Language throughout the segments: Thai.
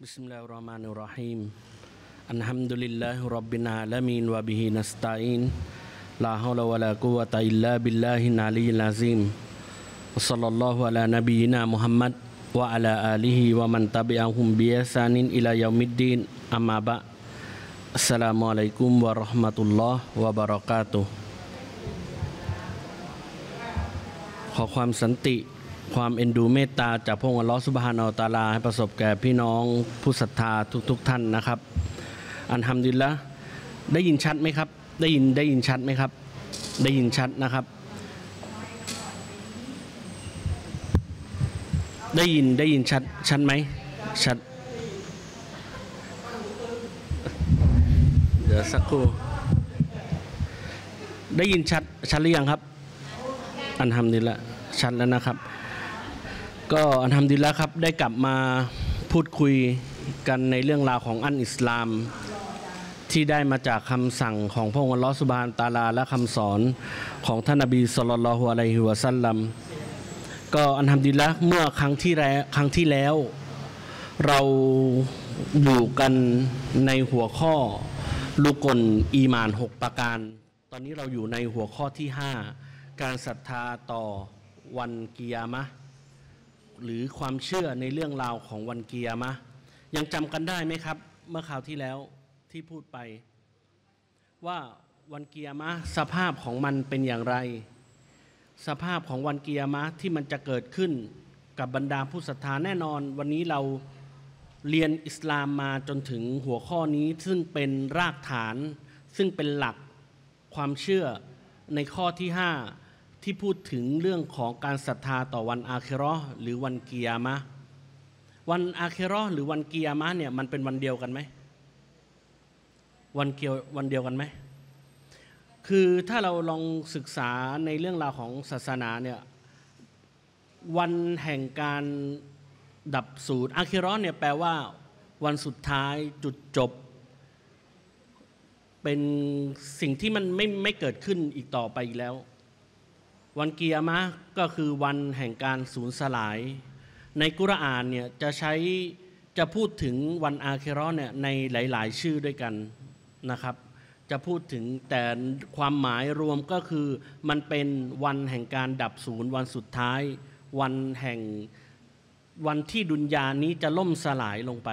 بسم الله الرحمن الرحيم الحمد لله رب العالمين وبه نستعين لا حول ولا قوة إلا بالله العلي العظيم وصلى الله على نبينا محمد وعلى آله ومن تبعهم بإحسان إلى يوم الدين أما بعد السلام عليكم ورحمة الله وبركاته ขอความสันติความเอ็นดูเมตตาจากพระองค์ลอสุบฮานอัลตาลาให้ประสบแก่พี่น้อง ผู้ศรัทธาทุกๆทท่านนะครับ อันทำดีละได้ยินชัดไหมครับ ได้ยินได้ยินชัดไหมครับ ได้ยินชัดนะครับ ได้ยินได้ยินชัดชัดไหมชัดเดี๋ยวสักครู่ได้ยินชัดชัดหรือยังครับ อันทำดีละชัดแล้วนะครับก็อันทำดีแล้วครับได้กลับมาพูดคุยกันในเรื่องราวของอันอิสลาม ที่ได้มาจากคำสั่งของพระองค์ลอสุบานตาลาและคำสอนของท่านอบีสุลลฮุอะลัยฮิวะซัลลัมก็อันทำดีแล้วเมื่อครั้งที่แล้วครั้งที่แล้ว เราอยู่กันในหัวข้อลูกกลอีมานกประการ ตอนนี้เราอยู่ในหัวข้อที่ 5 การศรัทธาต่อวันกิยามะหรือความเชื่อในเรื่องราวของวันเกียร์มะยังจำกันได้ไหมครับ เมื่อคราวที่แล้วที่พูดไป ว่าวันเกียร์มะสภาพของมันเป็นอย่างไร สภาพของวันเกียร์มะที่มันจะเกิดขึ้นกับบรรดาผู้ศรัทธาแน่นอน วันนี้เราเรียนอิสลามมาจนถึงหัวข้อนี้ซึ่งเป็นรากฐาน ซึ่งเป็นหลักความเชื่อในข้อที่5ที่พูดถึงเรื่องของการศรัทธาต่อวันอาเครอหรือวันเกีย์มะวันอาเครอหรือวันเกีย์มะเนี่ยมันเป็นวันเดียวกันไหมวันเกียววันเดียวกันไหมคือถ้าเราลองศึกษาในเรื่องราวของศาสนาเนี่ยวันแห่งการดับสูตรอาคิรอนเนี่ยแปลว่า วันสุดท้ายจุดจบ เป็นสิ่งที่มันไม่ไม่เกิดขึ้นอีกต่อไปอีกแล้ววันเกียร์มะก็คือวันแห่งการสูญสลาย ในกุรอานเนี่ยจะใช้จะพูดถึงวันอาเครอเนี่ยในหลาย ๆ ชื่อด้วยกันนะครับ จะพูดถึงแต่ความหมายรวมก็คือมันเป็นวันแห่งการดับศูนย์วันสุดท้าย วันแห่งวันที่ดุนยานี้จะล่มสลายลงไป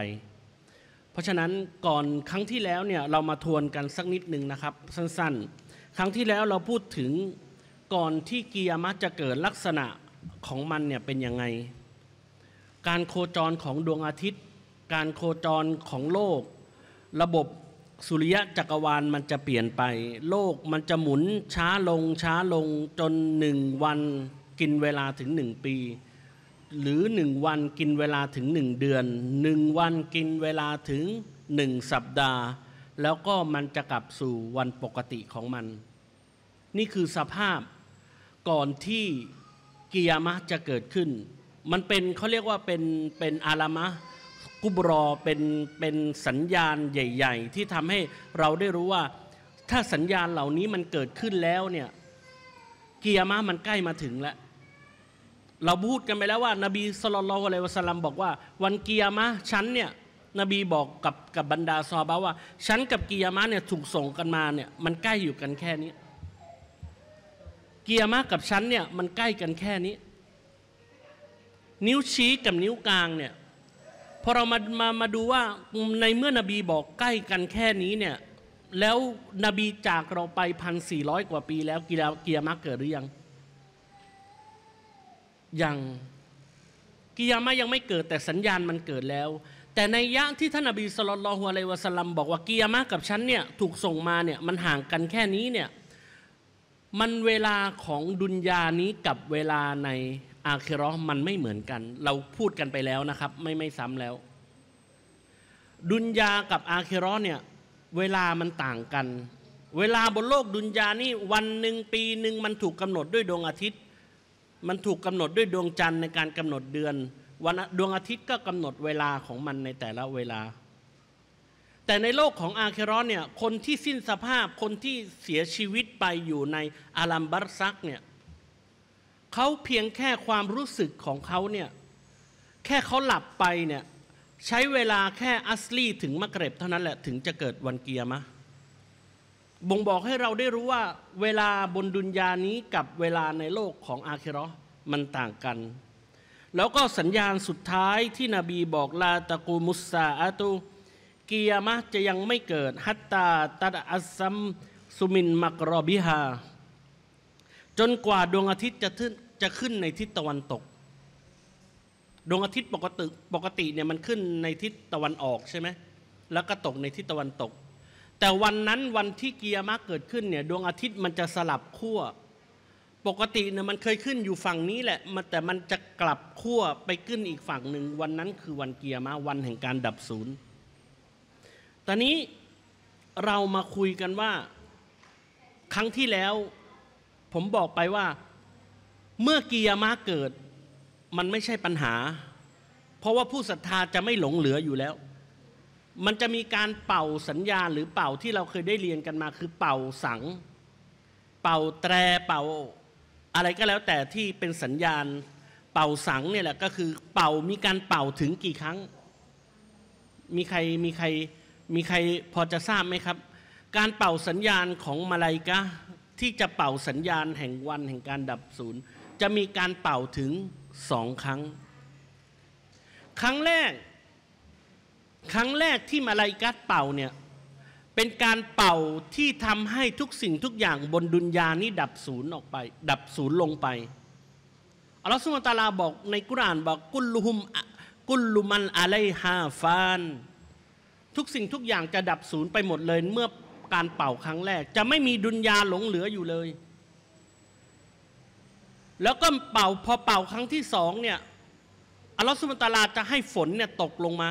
เพราะฉะนั้นก่อนครั้งที่แล้วเนี่ยเรามาทวนกันสักนิดหนึ่งนะครับ สั้น ๆ ครั้งที่แล้วเราพูดถึงก่อนที่กิยามะจะเกิดลักษณะของมันเนี่ยเป็นยังไง การโคจรของดวงอาทิตย์ การโคจรของโลก ระบบสุริยะจักรวาลมันจะเปลี่ยนไป โลกมันจะหมุนช้าลงช้าลงจนหนึ่งวัน กินเวลาถึงหนึ่งปี หรือหนึ่งวันกินเวลาถึงหนึ่งเดือนหนึ่งวันกินเวลาถึงหนึ่งสัปดาห์ แล้วก็มันจะกลับสู่วันปกติของมัน นี่คือสภาพก่อนที่กิยามะจะเกิดขึ้น มันเป็นเขาเรียกว่าเป็นเป็นอารามะกุบรอเป็นเป็นสัญญาณใหญ่ ๆ ที่ทำให้เราได้รู้ว่า ถ้าสัญญาณเหล่านี้มันเกิดขึ้นแล้วเนี่ยกิยามะมันใกล้มาถึงแล้ว เราพูดกันไปแล้วว่า นบีสุลต่านละวะสลัมบอกว่า วันกิยามะฉันเนี่ยนบีบอกกับกับบรรดาซอบาว่าฉันกับกิยามะเนี่ยถูกส่งกันมาเนี่ยมันใกล้อยู่กันแค่นี้เกียร์มากกับชั้นเนี่ยมันใกล้กันแค่นี้นิ้วชี้กับนิ้วกลางเนี่ยพอเรามามามาดูว่าในเมื่อนบีบอกใกล้กันแค่นี้เนี่ยแล้วนบีจากเราไปพันสี่ร้อยกว่าปี แล้วกียร์กียร์มะเกิดหรือยังยังกิยามะยังไม่เกิดแต่สัญญาณมันเกิดแล้ว แต่ในยะที่ท่านนบีสลลลอฮุอะลัยวะสลัมบอกว่ากิยามะกับฉันเนี่ยถูกส่งมาเนี่ยมันห่างกันแค่นี้เนี่ยมันเวลาของดุนยานี้กับเวลาในอาคิรอมันไม่เหมือนกัน เราพูดกันไปแล้วนะครับ ไม่ไม่ซ้ำแล้ว ดุนยากับอาคิรอเนี่ยเวลามันต่างกัน เวลาบนโลกดุนยานี่วันหนึ่งปีหนึ่งมันถูกกำหนดด้วยดวงอาทิตย์ มันถูกกำหนดด้วยดวงจันทร์ในการกำหนดเดือนวันดวงอาทิตย์ก็กำหนดเวลาของมันในแต่ละเวลาแต่ในโลกของอาเครอนเนี่ยคนที่สิ้นสภาพคนที่เสียชีวิตไปอยู่ในอารัมบัรซักเนี่ยเขาเพียงแค่ความรู้สึกของเขาเนี่ยแค่เขาหลับไปเนี่ยใช้เวลาแค่อัสลี ถึงมะเกร็บเท่านั้นแหละถึงจะเกิดวันเกียร์มะบ่งบอกให้เราได้รู้ว่า เวลาบนดุนยานี้กับเวลาในโลกของอาเครอมันต่างกัน แล้วก็สัญญาณสุดท้ายที่นบีบอกลาตะกูมุสซาอาตูกียมะจะยังไม่เกิด ฮัตตาตัดอัสัมสุมินมักรอบิฮาจนกว่าดวงอาทิตย์จะขึ้นจะขึ้นในทิศตะวันตก ดวงอาทิตย์ปกติปกติเนี่ยมันขึ้นในทิศตะวันออกใช่ไหมแล้วก็ตกในทิศตะวันตก แต่วันนั้นวันที่เกียามะเกิดขึ้นเนี่ยดวงอาทิตย์มันจะสลับขั้วปกติเนี่ยมันเคยขึ้นอยู่ฝั่งนี้แหละมันแต่มันจะกลับขั้วไปขึ้นอีกฝั่งหนึ่งวันนั้นคือวันเกียร์มาวันแห่งการดับศูนย์ตอนนี้เรามาคุยกันว่า ครั้งที่แล้วผมบอกไปว่า เมื่อกิยามะเกิด มันไม่ใช่ปัญหา เพราะว่าผู้ศรัทธาจะไม่หลงเหลืออยู่แล้ว มันจะมีการเป่าสัญญาณหรือเป่าที่เราเคยได้เรียนกันมา คือ เป่าสังเป่าแตรเป่าอะไรก็แล้วแต่ที่เป็นสัญญาณเป่าสังเนี่ยแหละก็คือ เป่ามีการเป่าถึงกี่ครั้ง มีใครมีใครมีใครพอจะทราบไหมครับ การเป่าสัญญาณของมาลายกะที่จะเป่าสัญญาณแห่งวันแห่งการดับศูนย์จะมีการเป่าถึงสองครั้ง ครั้งแรก ครั้งแรกที่มาลายกะเป่าเนี่ยเป็นการเป่าที่ทำให้ทุกสิ่งทุกอย่างบนดุนยานี้ดับศูนย์ออกไป ดับศูนย์ลงไปอัลลอฮฺสุลตาราบอกในกุรานบอกกุลลุุมกุลลุมันอะไลฮาฟานทุกสิ่งทุกอย่างจะดับศูนย์ไปหมดเลยเมื่อการเป่าครั้งแรกจะไม่มีดุนยาหลงเหลืออยู่เลย แล้วก็เป่าพอเป่าครั้งที่สองเนี่ยอัลลอฮฺสุบตาลาจะให้ฝนเนี่ยตกลงมา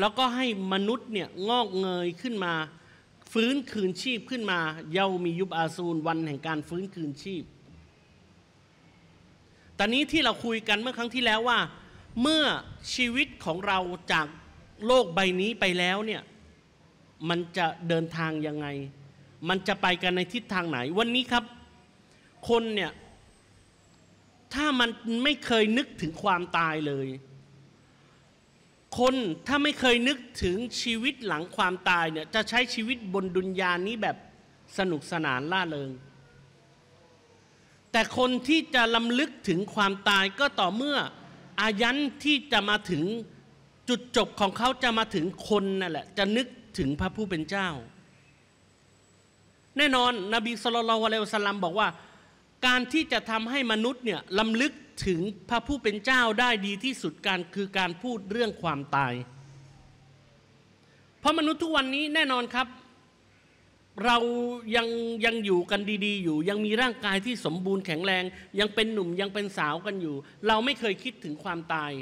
แล้วก็ให้มนุษย์เนี่ยงอกเงยขึ้นมา ฟื้นคืนชีพขึ้นมาเยามียุบอาซูลวันแห่งการฟื้นคืนชีพ ตอนนี้ที่เราคุยกันเมื่อครั้งที่แล้วว่าเมื่อชีวิตของเราจากโลกใบนี้ไปแล้วเนี่ยมันจะเดินทางยังไง มันจะไปกันในทิศทางไหน วันนี้ครับ คนเนี่ยถ้ามันไม่เคยนึกถึงความตายเลย คนถ้าไม่เคยนึกถึงชีวิตหลังความตายเนี่ยจะใช้ชีวิตบนดุนยานี้แบบสนุกสนานล่าเริง แต่คนที่จะลํำลึกถึงความตายก็ต่อเมื่ออายันที่จะมาถึงจุดจบของเขาจะมาถึงคนนั่นแหละจะนึกถึงพระผู้เป็นเจ้า แน่นอน นบีสุลต่านอะยลุสลัมบอกว่า การที่จะทำให้มนุษย์เนี่ยลำลึกถึงพระผู้เป็นเจ้าได้ดีที่สุดการคือการพูดเรื่องความตาย เพราะมนุษย์ทุกวันนี้แน่นอนครับ เรายังยังอยู่กันดี ๆ อยู่ ยังมีร่างกายที่สมบูรณ์แข็งแรงยังเป็นหนุ่มยังเป็นสาวกันอยู่ เราไม่เคยคิดถึงความตาย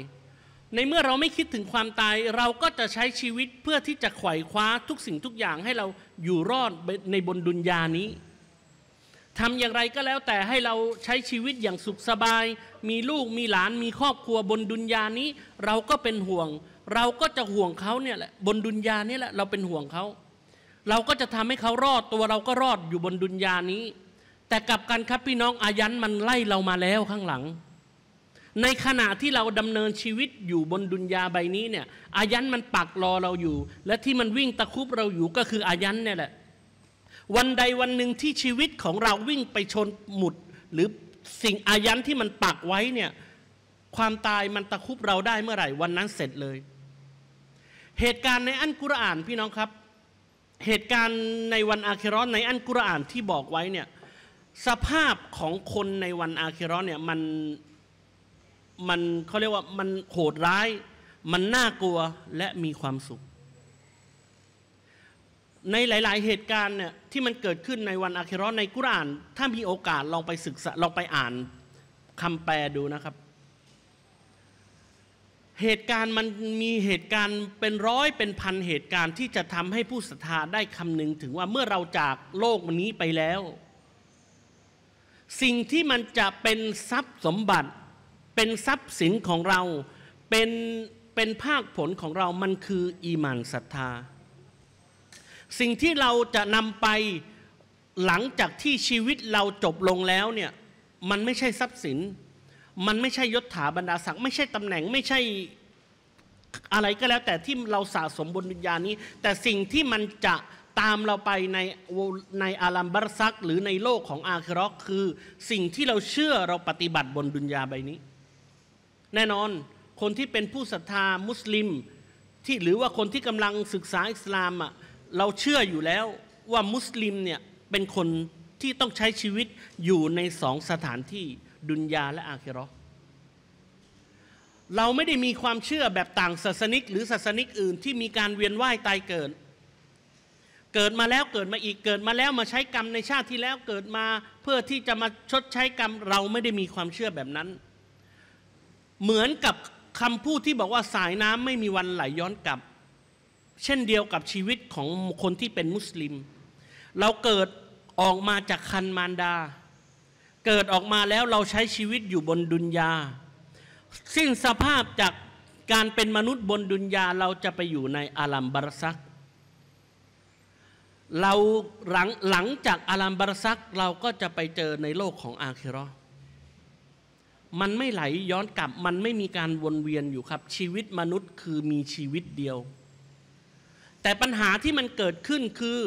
ในเมื่อเราไม่คิดถึงความตายเราก็จะใช้ชีวิตเพื่อที่จะไขว่คว้าทุกสิ่งทุกอย่างให้เราอยู่รอดในบนดุนยานี้ทำอย่างไรก็แล้วแต่ให้เราใช้ชีวิตอย่างสุขสบาย มีลูกมีหลานมีครอบครัวบนดุนยานี้ เราก็เป็นห่วง เราก็จะห่วงเขาเนี่ยแหละบนดุนยานี่แหละเราเป็นห่วงเขาเราก็จะทำให้เขารอดตัวเราก็รอดอยู่บนดุนยานี้ แต่กับการครับพี่น้องอายันมันไล่เรามาแล้วข้างหลังในขณะที่เราดำเนินชีวิตอยู่บนดุนยาใบนี้เนี่ยอายันมันปักรอเราอยู่ และที่มันวิ่งตะคุบเราอยู่ก็คืออายันเนี่ยแหละวันใดวันหนึ่งที่ชีวิตของเราวิ่งไปชนหมุด หรือสิ่งอายันที่มันปักไว้เนี่ยความตายมันตะคุบเราได้เมื่อไหร่วันนั้นเสร็จเลย เหตุการณ์ในอันกุรอานพี่น้องครับ เหตุการณ์ในวันอาคิรอนในอันกุรอานที่บอกไว้เนี่ยสภาพของคนในวันอาคิรอนเนี่ยมันมันเขาเรียกว่ามันโหดร้าย มันน่ากลัวและมีความสุข ในหลาย ๆ เหตุการณ์เนี่ยที่มันเกิดขึ้นในวันอาคิรอนในกุราน ถ้ามีโอกาสลองไปศึกษาลองไปอ่านคำแปลดูนะครับ เหตุการณ์มันมีเหตุการณ์เป็นร้อยเป็นพันเหตุการณ์ที่จะทำให้ผู้ศรัทธาได้คำนึงถึงว่าเมื่อเราจากโลกนี้ไปแล้ว สิ่งที่มันจะเป็นทรัพย์สมบัติเป็นทรัพย์สินของเราเป็นเป็นภาคผลของเรามันคืออีมานศรัทธา สิ่งที่เราจะนำไปหลังจากที่ชีวิตเราจบลงแล้วเนี่ยมันไม่ใช่ทรัพย์สิน มันไม่ใช่ยศถาบรรดาศักดิ์ไม่ใช่ตำแหน่งไม่ใช่อะไรก็แล้ว แต่ที่เราสะสมบนวิญญาณนี้ แต่สิ่งที่มันจะตามเราไปในในอาลัมบารซัก หรือในโลกของอาคิรอกคือสิ่งที่เราเชื่อเราปฏิบัติบนดุนยาใบนี้แน่นอนคนที่เป็นผู้ศรัทธามุสลิมที่หรือว่าคนที่กำลังศึกษาอิสลามอ่ะเราเชื่ออยู่แล้วว่ามุสลิมเนี่ยเป็นคนที่ต้องใช้ชีวิตอยู่ในสองสถานที่ดุนยาและอาคิรอเราไม่ได้มีความเชื่อแบบต่างศาสนิกหรือศาสนิกอื่น ที่มีการเวียนว่ายตายเกิดเกิดมาแล้วเกิดมาอีกเกิดมาแล้วมาใช้กรรมในชาติที่แล้วเกิดมา เพื่อที่จะมาชดใช้กรรมเราไม่ได้มีความเชื่อแบบนั้นเหมือนกับคำพูดที่บอกว่าสายน้ำไม่มีวันไหลย้อนกลับ เช่นเดียวกับชีวิตของคนที่เป็นมุสลิม เราเกิดออกมาจากคันมารดา เกิดออกมาแล้วเราใช้ชีวิตอยู่บนดุนยาสิ้นสภาพจากการเป็นมนุษย์บนดุนยาเราจะไปอยู่ในอาลัมบารซัก เราหลังหลังจากอาลัมบารซักเราก็จะไปเจอในโลกของอาคิรอมันไม่ไหลย้อนกลับ มันไม่มีการวนเวียนอยู่ครับ ชีวิตมนุษย์ คือมีชีวิตเดียว แต่ปัญหาที่มันเกิดขึ้นคือ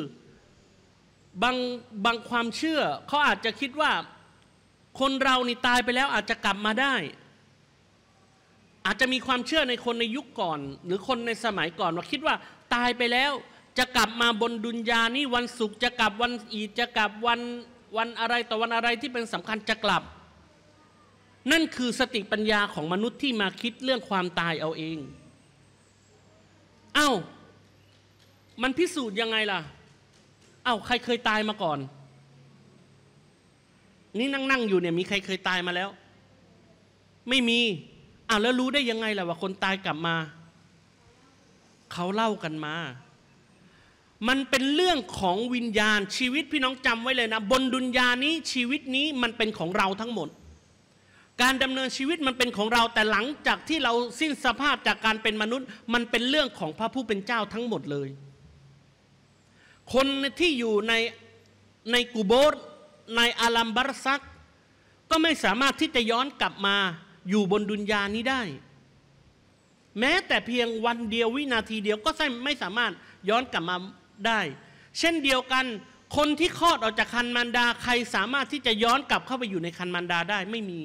บางบางความเชื่อเขาอาจจะคิดว่า คนเรานี่ตายไปแล้วอาจจะกลับมาได้ อาจจะมีความเชื่อในคนในยุคก่อน หรือคนในสมัยก่อนว่าคิดว่าตายไปแล้วจะกลับมาบนดุนยานี่วันศุกร์จะกลับวันอีจะกลับวันวันอะไรต่อวันอะไรที่เป็นสำคัญจะกลับนั่นคือสติปัญญาของมนุษย์ที่มาคิดเรื่องความตายเอาเอง เอา้า มันพิสูจน์ยังไงล่ะ เอา้าใครเคยตายมาก่อน นี่นั่งนั่งอยู่เนี่ย มีใครเคยตายมาแล้ว ไม่มี อ้าวแล้วรู้ได้ยังไงล่ะว่าคนตายกลับมา เขาเล่ากันมา มันเป็นเรื่องของวิญญาณชีวิตพี่น้องจำไว้เลยนะ บนดุนยานี้ชีวิตนี้มันเป็นของเราทั้งหมดการดำเนินชีวิตมันเป็นของเรา แต่หลังจากที่เราสิ้นสภาพจากการเป็นมนุษย์ มันเป็นเรื่องของพระผู้เป็นเจ้าทั้งหมดเลย คนที่อยู่ในในกูโบสในอาลัมบารซัก ก็ไม่สามารถที่จะย้อนกลับมาอยู่บนดุนยานี้ได้ แม้แต่เพียงวันเดียววินาทีเดียวก็ไม่สามารถย้อนกลับมาได้ เช่นเดียวกันคนที่คลอดออกจากคันมารดาใครสามารถที่จะย้อนกลับเข้าไปอยู่ในคันมารดาได้ไม่มี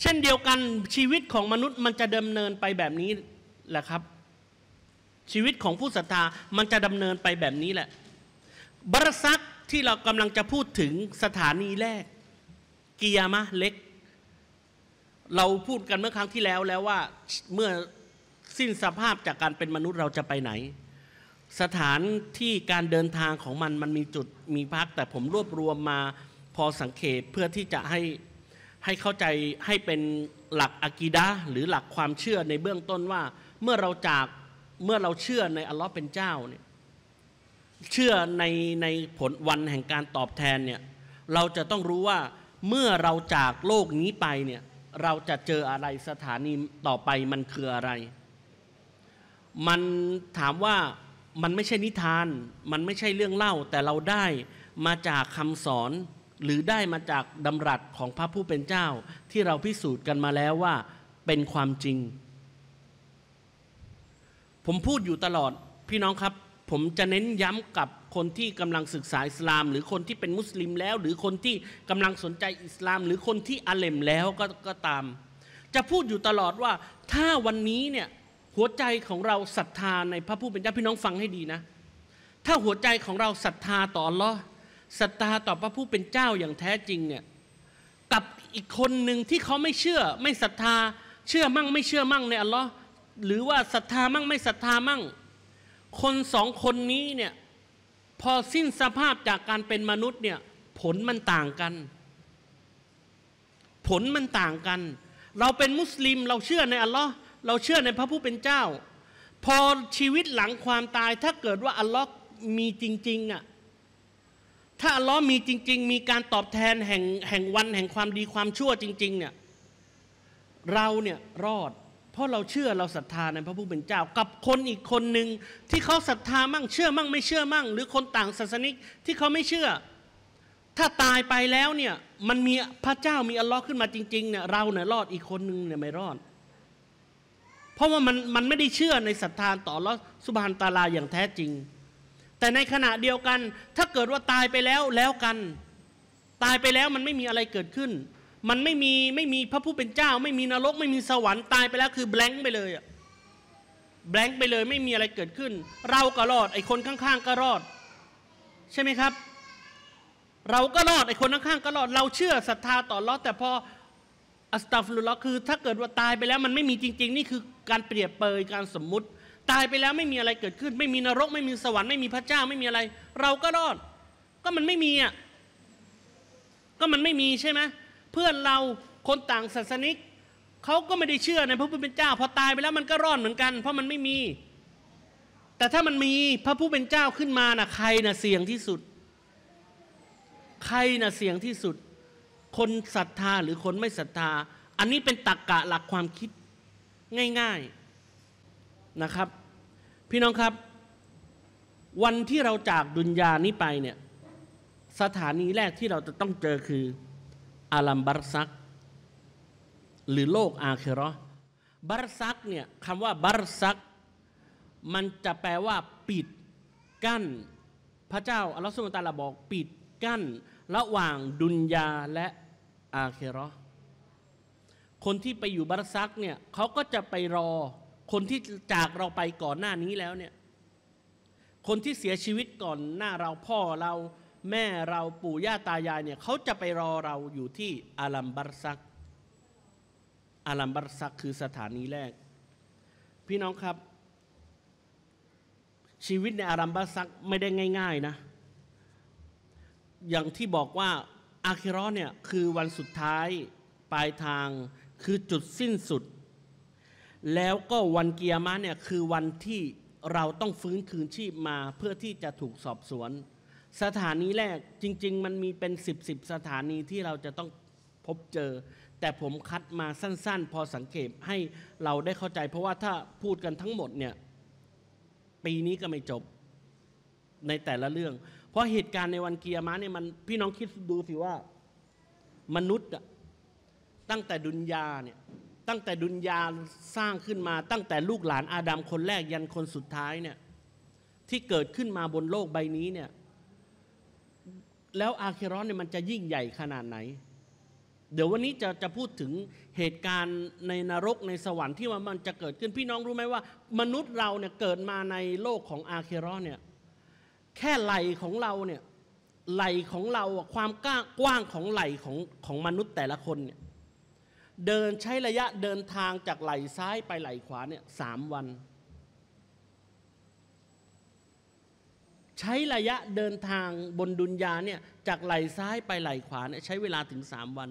เช่นเดียวกันชีวิตของมนุษย์มันจะดำเนินไปแบบนี้แหละครับ ชีวิตของผู้ศรัทธามันจะดำเนินไปแบบนี้แหละ บรสักที่เรากำลังจะพูดถึงสถานีแรกกิยามะเล็ก เราพูดกันเมื่อครั้งที่แล้วแล้วว่าเมื่อสิ้นสภาพจากการเป็นมนุษย์เราจะไปไหน สถานที่การเดินทางของมันมันมีจุดมีพักแต่ผมรวบรวมมาพอสังเกตเพื่อที่จะให้ให้เข้าใจให้เป็นหลักอะกีดะหรือหลักความเชื่อในเบื้องต้นว่าเมื่อเราจากเมื่อเราเชื่อในอัลลอฮ์เป็นเจ้าเนี่ยเชื่อในในผลวันแห่งการตอบแทนเนี่ยเราจะต้องรู้ว่าเมื่อเราจากโลกนี้ไปเนี่ยเราจะเจออะไรสถานีต่อไปมันคืออะไร มันถามว่ามันไม่ใช่นิทาน มันไม่ใช่เรื่องเล่าแต่เราได้มาจากคำสอนหรือได้มาจากดำรัสของพระผู้เป็นเจ้า ที่เราพิสูจน์กันมาแล้วว่าเป็นความจริง ผมพูดอยู่ตลอดพี่น้องครับ ผมจะเน้นย้ำกับคนที่กำลังศึกษาอิสลาม หรือคนที่เป็นมุสลิมแล้ว หรือคนที่กำลังสนใจอิสลาม หรือคนที่อาเลมแล้วก็ก็ตาม จะพูดอยู่ตลอดว่าถ้าวันนี้เนี่ยหัวใจของเราศรัทธาในพระผู้เป็นเจ้าพี่น้องฟังให้ดีนะ ถ้าหัวใจของเราศรัทธาต่ออัลลอฮศรัทธาต่อพระผู้เป็นเจ้าอย่างแท้จริงเนี่ยกับอีกคนหนึ่งที่เขาไม่เชื่อไม่ศรัทธา เชื่อมั่งไม่เชื่อมั่งในอัลลอฮ์หรือว่าศรัทธามั่งไม่ศรัทธามั่ง คนสองคนนี้เนี่ยพอสิ้นสภาพจากการเป็นมนุษย์เนี่ยผลมันต่างกัน ผลมันต่างกัน เราเป็นมุสลิมเราเชื่อในอัลลอฮ์เราเชื่อในพระผู้เป็นเจ้า พอชีวิตหลังความตายถ้าเกิดว่าอัลลอฮ์มีจริงๆอ่ะถ้าอัลลอฮ์มีจริงๆ มีการตอบแทนแห่งแห่งวันแห่งความดีความชั่วจริง ๆเนี่ยเราเนี่ยรอด เพราะเราเชื่อเราศรัทธาในพระผู้เป็นเจ้า กับคนอีกคนหนึ่งที่เขาศรัทธามั่งเชื่อมั่งไม่เชื่อมั่ง หรือคนต่างศาสนิกที่เขาไม่เชื่อ ถ้าตายไปแล้วเนี่ยมันมีพระเจ้ามีอัลลอฮ์ขึ้นมาจริง ๆเนี่ยเราเนี่ยรอดอีกคนหนึ่งเนี่ยไม่รอด เพราะว่ามันมันไม่ได้เชื่อในศรัทธาต่ออัลลอฮ์สุบฮานตาลาอย่างแท้จริงแต่ในขณะเดียวกันถ้าเกิดว่าตายไปแล้วแล้วกันตายไปแล้วมันไม่มีอะไรเกิดขึ้น มันไม่มีไม่มีพระผู้เป็นเจ้า ไม่มีนรก ไม่มีสวรรค์ตายไปแล้วคือแบล n k ไปเลยอะแบลค์ไปเลยไม่มีอะไรเกิดขึ้น เราก็รอดไอ้คนข้างๆ ก็รอด ใช่ไหมครับ เราก็รอดไอ้คนข้างๆก็รอดเราเชื่อศรัทธาต่อรอดแต่พออัสตัฟลุลลอคือ ถ้าเกิดว่าตายไปแล้ว มันไม่มีจริงๆนี่คือการเปรียบเปยการสมมุติตายไปแล้วไม่มีอะไรเกิดขึ้น ไม่มีนรกไม่มีสวรรค์ไม่มีพระเจ้าไม่มีอะไร เราก็รอด ก็มันไม่มีอ่ะก็มันไม่มีใช่ไหมเพื่อนเราคนต่างศาสนิกเขาก็ไม่ได้เชื่อ ใน พระผู้เป็นเจ้า พอตายไปแล้วมันก็รอดเหมือนกัน เพราะมันไม่มี แต่ถ้ามันมีพระผู้เป็นเจ้าขึ้นมานะ่ะใครนะ่ะเสี่ยงที่สุด ใครนะ่ะเสี่ยงที่สุด คนศรัทธาหรือคนไม่ศรัทธา อันนี้เป็นตรกกะหลักความคิดง่าย ๆนะครับพี่น้องครับ วันที่เราจากดุนยานี้ไปเนี่ยสถานีแรกที่เราจะต้องเจอคือ อาลัมบารซัก หรือโลกอาเคโรบารซักเนี่ยคำว่าบารซัก มันจะแปลว่าปิดกั้น พระเจ้าอัลลอฮฺสุลตาลาบอกปิดกั้น ระหว่างดุนยาและอาเคโรคนที่ไปอยู่บารซักเนี่ยเขาก็จะไปรอคนที่จากเราไปก่อนหน้านี้แล้วเนี่ย คนที่เสียชีวิตก่อนหน้าเราพ่อเราแม่เราปู่ย่าตายายเนี่ยเขาจะไปรอเราอยู่ที่อาลัมบัรซัก อาลัมบัรซักคือสถานีแรก พี่น้องครับ ชีวิตในอาลัมบัรซักไม่ได้ง่ายๆนะอย่างที่บอกว่าอาคิรอเนี่ย คือวันสุดท้าย ปลายทางคือจุดสิ้นสุดแล้วก็วันเกียร์มาเนี่ยคือวันที่เราต้องฟื้นคืนชีพมาเพื่อที่จะถูกสอบสวน สถานีแรกจริง ๆ มันมีเป็นสิบสสถานีที่เราจะต้องพบเจอ แต่ผมคัดมาสั้นๆ พอสังเกตให้เราได้เข้าใจ เพราะว่าถ้าพูดกันทั้งหมดเนี่ยปีนี้ก็ไม่จบในแต่ละเรื่อง เพราะเหตุการณ์ในวันเกียร์ม้าเนี่ยมันพี่น้องคิดดูสิว่า มนุษย์ตั้งแต่ดุนยาเนี่ยตั้งแต่ดุนยาสร้างขึ้นมาตั้งแต่ลูกหลานอาดัมคนแรกยันคนสุดท้ายเนี่ยที่เกิดขึ้นมาบนโลกใบนี้เนี่ยแล้วอาเครอนเนี่ยมันจะยิ่งใหญ่ขนาดไหน เดี๋ยววันนี้จะจะพูดถึงเหตุการณ์ในนรกในสวรรค์ที่ว่ามันจะเกิดขึ้นพี่น้องรู้ไหมว่า มนุษย์เราเนี่ยเกิดมาในโลกของอาเครอนเนี่ยแค่ไหลของเราเนี่ยไหลของเราความกว้างของไหลของของมนุษย์แต่ละคนเนี่ยเดินใช้ระยะเดินทางจากไหล่ซ้ายไปไหล่ขวาเนี่ยสามวันใช้ระยะเดินทางบนดุนยาเนี่ยจากไหล่ซ้ายไปไหล่ขวาเนี่ยใช้เวลาถึงสามวัน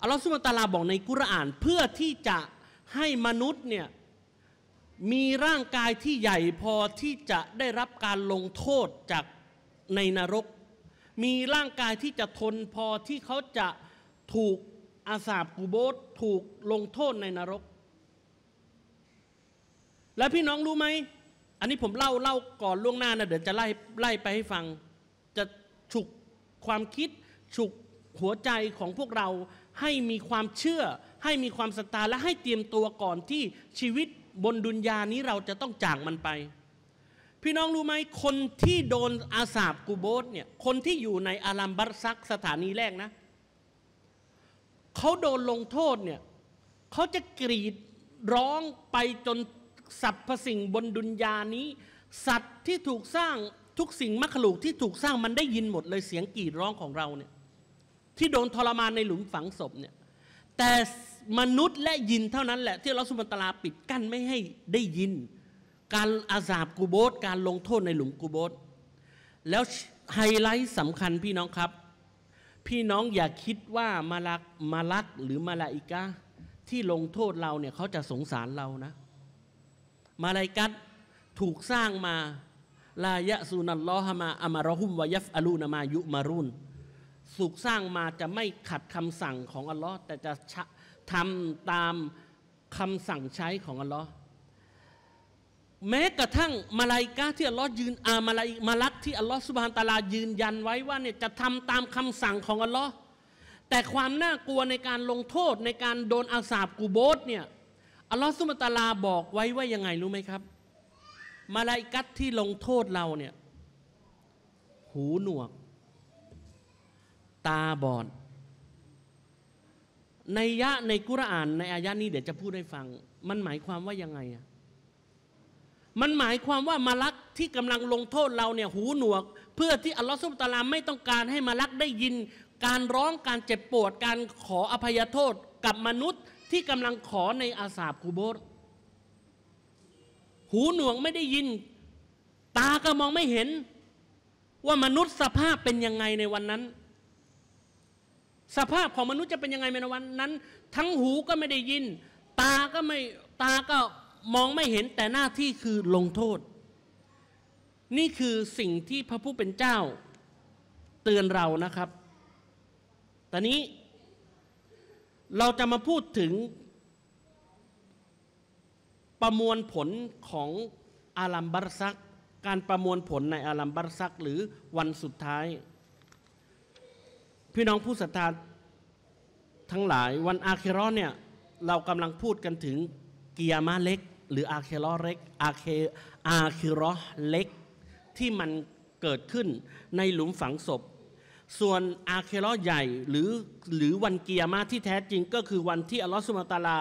อัลลอฮฺสุบตาลาบอกในกุรอานเพื่อที่จะให้มนุษย์เนี่ยมีร่างกายที่ใหญ่พอที่จะได้รับการลงโทษจากในนรก มีร่างกายที่จะทนพอที่เขาจะถูกอาสาบกูโบสถูกลงโทษในนรก และพี่น้องรู้ไหม อันนี้ผมเล่าเล่าก่อนล่วงหน้านะเดี๋ยวจะไล่ไล่ไปให้ฟัง จะฉุกความคิดฉุกหัวใจของพวกเราให้มีความเชื่อ ให้มีความศรัทธาและให้เตรียมตัวก่อนที่ชีวิตบนดุนยานี้เราจะต้องจากมันไป พี่น้องรู้ไหมคนที่โดนอาสาบกูโบสเนี่ยคนที่อยู่ในอารามบัรซักสถานีแรกนะเขาโดนลงโทษเนี่ยเขาจะกรีดร้องไปจนสรรพสิ่งบนดุนยานี้ สัตว์ที่ถูกสร้างทุกสิ่งมรคคลูกที่ถูกสร้างมันได้ยินหมดเลยเสียงกรีดร้องของเราเนี่ยที่โดนทรมานในหลุมฝังศพเนี่ยแต่มนุษย์และยินเท่านั้นแหละ ที่เราสุบัตลาปิดกั้นไม่ให้ได้ยิน การอาสาบกูโบสการลงโทษในหลุมกูโบสแล้วไฮไลท์สำคัญพี่น้องครับพี่น้องอย่าคิดว่ามาลักมาลักหรือมาลาอิกะที่ลงโทษเราเนี่ยเขาจะสงสารเรานะ มาลาอิกัถูกสร้างมาลายะซูนัลลอฮมาอามารหุมวายฟอลูนามายุมารุนสุกสร้างมาจะไม่ขัดคำสั่งของอัลลอฮ์แต่จะทำตามคำสั่งใช้ของอัลลอฮ์แม้กระทั่งมาลายกาที่อัลลอฮ์ยืนอามาลายมาลักที่อัลลอฮ์สุบฮานตาลายืนยันไว้ว่าเนี่ยจะทำตามคำสั่งของอัลลอฮ์แต่ความน่ากลัวในการลงโทษในการโดนอาสาบกูโบสเนี่ยอัลลอฮ์สุบฮานตาลาบอกไว้ว่ายังไงรู้ไหมครับมาลายกัตที่ลงโทษเราเนี่ยหูหนวก ตาบอด ในยะในกุรอานในอายะนี้เดี๋ยวจะพูดให้ฟังมันหมายความว่ายังไงอะมันหมายความว่ามาลักที่กำลังลงโทษเราเนี่ยหูหนวก เพื่อที่อัลลอฮฺสุบตาลาไม่ต้องการให้มาลักได้ยิน การร้องการเจ็บปวดการขออภัยโทษกับมนุษย์ที่กำลังขอในอาสาบคูโบรหูหนวกไม่ได้ยิน ตาก็มองไม่เห็น ว่ามนุษย์สภาพเป็นยังไงในวันนั้น สภาพของมนุษย์จะเป็นยังไงในวันนั้น ทั้งหูก็ไม่ได้ยิน ตาก็ไม่ตาก็มองไม่เห็นแต่หน้าที่คือลงโทษ นี่คือสิ่งที่พระผู้เป็นเจ้าเตือนเรานะครับตอนนี้เราจะมาพูดถึงประมวลผลของอารัมบัรซัก การประมวลผลในอารัมบัรซัก หรือวันสุดท้าย พี่น้องผู้ศรัทธาทั้งหลายวันอาคิรอนเนี่ยเรากำลังพูดกันถึง กิยามาเล็กหรืออาเคโลเล็กอาเคอาคิโรเล็ก ที่มันเกิดขึ้นในหลุม ฝังศพ ส่วนอาเคโลใหญ่ หรือหรือวันเกียร์มาที่แท้ จริงก็คือวันที่อัลลอฮฺสุมาตาลา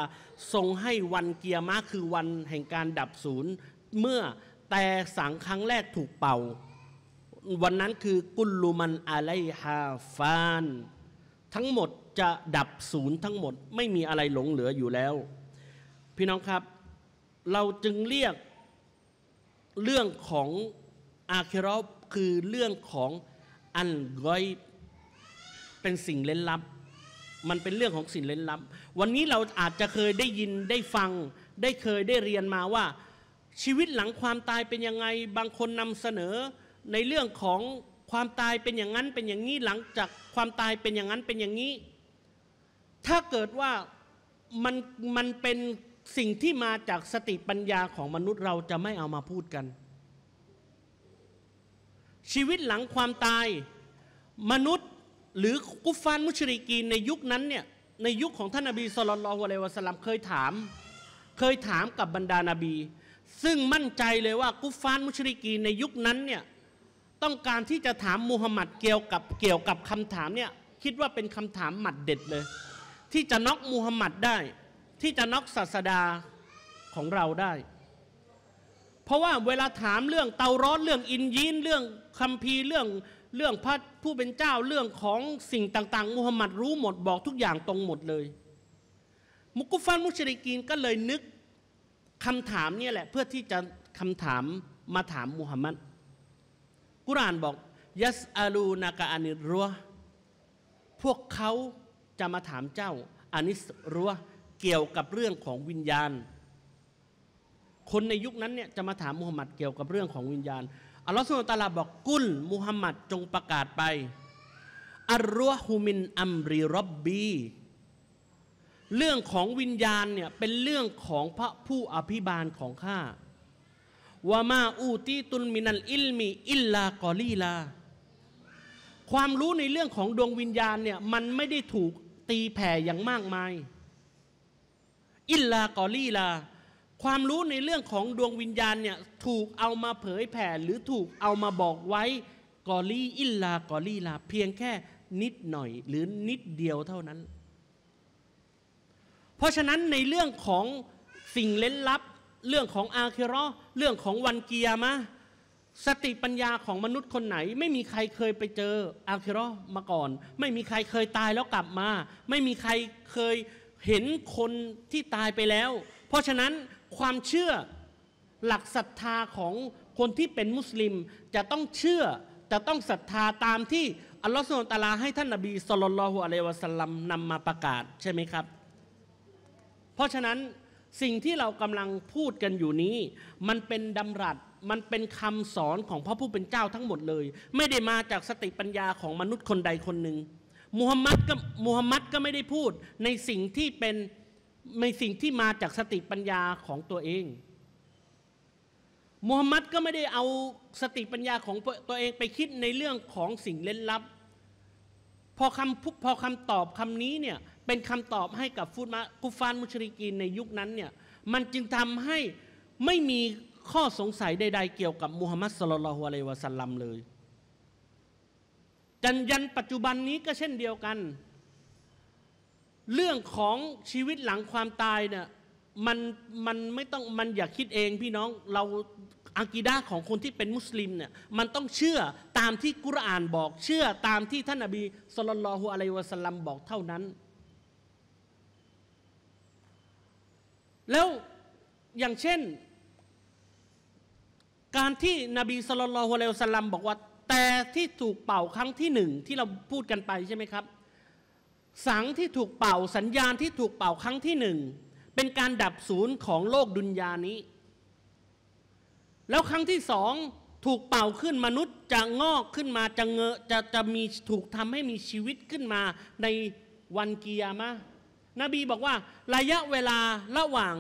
ทรงให้วันเกียร์มาคือวันแห่งการดับศูนย์เมื่อแต่สังครั้งแรกถูกเป่า วันนั้นคือกุลลุมันอะไลฮาฟาน ทั้งหมดจะดับศูนย์ทั้งหมดไม่มีอะไรหลงเหลืออยู่แล้ว พี่น้องครับเราจึงเรียกเรื่องของอาเครอบคือเรื่องของอันกอยเป็นสิ่งเล่นลับ มันเป็นเรื่องของสิ่งเล่นลับ วันนี้เราอาจจะเคยได้ยินได้ฟัง ได้เคยได้เรียนมาว่าชีวิตหลังความตายเป็นยังไงบางคนนำเสนอ ในเรื่องของความตายเป็นอย่างนั้น เป็นอย่างนี้หลังจากความตายเป็นอย่างนั้นเป็นอย่างนี้ ถ้าเกิดว่ามันมันเป็นสิ่งที่มาจากสติปัญญาของมนุษย์เราจะไม่เอามาพูดกัน ชีวิตหลังความตาย มนุษย์หรือกุฟานมุชริกีในยุคนั้นเนี่ยในยุคของท่านนบีสุลต่านละฮ์อะลัยวะสลัมเคยถามเคยถามกับบรรดานาบี ซึ่งมั่นใจเลยว่ากุฟานมุชริกีในยุคนั้นเนี่ยต้องการที่จะถามมูฮัมหมัดเกี่ยวกับเกี่ยวกับคำถามเนี่ยคิดว่าเป็นคำถามหมัดเด็ดเลย ที่จะน็อกมูฮัมหมัดได้ที่จะน็อกศาสดาของเราได้ เพราะว่าเวลาถามเรื่องเตาร้อนเรื่องอินยีนเรื่องคัมภีร์เรื่องเรื่องพระผู้เป็นเจ้าเรื่องของสิ่งต่าง ๆมุฮัมมัดรู้หมดบอกทุกอย่างตรงหมดเลย มุกุฟันมุชริกีนก็เลยนึกคำถามนี่แหละเพื่อที่จะคำถามมาถามมุฮัมมัดกุรานบอก ยัสอาลูนากาอานิรัวพวกเขาจะมาถามเจ้าอานิสรัวเกี่ยวกับเรื่องของวิญญาณ คนในยุคนั้นเนี่ยจะมาถามมุฮัมมัดเกี่ยวกับ เรื่องของวิญญาณ อัลลอฮฺสุลตาราบอกกุล มุฮัมมัดจงประกาศไปอัลรอฮูมินอัมรีรบบี เรื่องของวิญญาณเนี่ยเป็นเรื่องของพระผู้อภิบาลของข้าวามาอูตีตุนมินันอิลมีอิลลากอลีลา ความรู้ในเรื่องของดวงวิญญาณเนี่ยมันไม่ได้ถูกตีแผ่อย่างมากมายอิลลา กอรีลา ความรู้ในเรื่องของดวงวิญญาณเนี่ยถูกเอามาเผยแผ่หรือถูกเอามาบอกไว้ กอรีอิลลากอรีลา เพียงแค่นิดหน่อยหรือนิดเดียวเท่านั้น เพราะฉะนั้นในเรื่องของสิ่งเล้นลับเรื่องของอาคิรอเรื่องของวันเกียร์มะสติปัญญาของมนุษย์คนไหน ไม่มีใครเคยไปเจออาคิรอมาก่อน ไม่มีใครเคยตายแล้วกลับมา ไม่มีใครเคยเห็นคนที่ตายไปแล้ว เพราะฉะนั้นความเชื่อหลักศรัทธาของคนที่เป็นมุสลิมจะต้องเชื่อจะต้องศรัทธาตามที่อัลลอฮฺสุลตาลาให้ท่านนบีสุลต่านลฮุอะลัยวะสัลลัมนำมาประกาศใช่ไหมครับ เพราะฉะนั้นสิ่งที่เรากำลังพูดกันอยู่นี้ มันเป็นดำรัสมันเป็นคำสอนของพระผู้เป็นเจ้าทั้งหมดเลย ไม่ได้มาจากสติปัญญาของมนุษย์คนใดคนหนึ่งมูฮัมมัดก็มูฮัมมัดก็ไม่ได้พูดในสิ่งที่เป็นในสิ่งที่มาจากสติปัญญาของตัวเองมูฮัมมัดก็ไม่ได้เอาสติปัญญาของตัวเองไปคิดในเรื่องของสิ่งเล่นลับ พอคำพุกพอคำตอบคำนี้เนี่ยเป็นคำตอบให้กับฟูดมากุฟานมุชริกีนในยุคนั้นเนี่ยมันจึงทำให้ไม่มีข้อสงสัยใดๆเกี่ยวกับมูฮัมมัดสลลัลฮุอะลัยวะสัลลัมเลยันยันปัจจุบันนี้ก็เช่นเดียวกัน เรื่องของชีวิตหลังความตายเนี่ยมันมันไม่ต้องมันอย่าคิดเองพี่น้องเราอากีดาของคนที่เป็นมุสลิมเนี่ยมันต้องเชื่อตามที่กุรอานบอก เชื่อตามที่ท่านอบีสุลลัลฮุอะลัยวะสัลลัมบอกเท่านั้น แล้วอย่างเช่น การที่นบีสุลลัลฮุอะลัยวะสัลลัมบอกว่าแต่ที่ถูกเป่าครั้งที่หนึ่งที่เราพูดกันไปใช่ไหมครับสังที่ถูกเป่าสัญญาณที่ถูกเป่าครั้งที่หนึ่งเป็นการดับศูนย์ของโลกดุนยานี้ แล้วครั้งที่สองถูกเป่าขึ้นมนุษย์จะงอกขึ้นมา จะเงอจะจะมีถูกทำให้มีชีวิตขึ้นมาในวันกียามะนบีบอกว่าระยะเวลาระหว่าง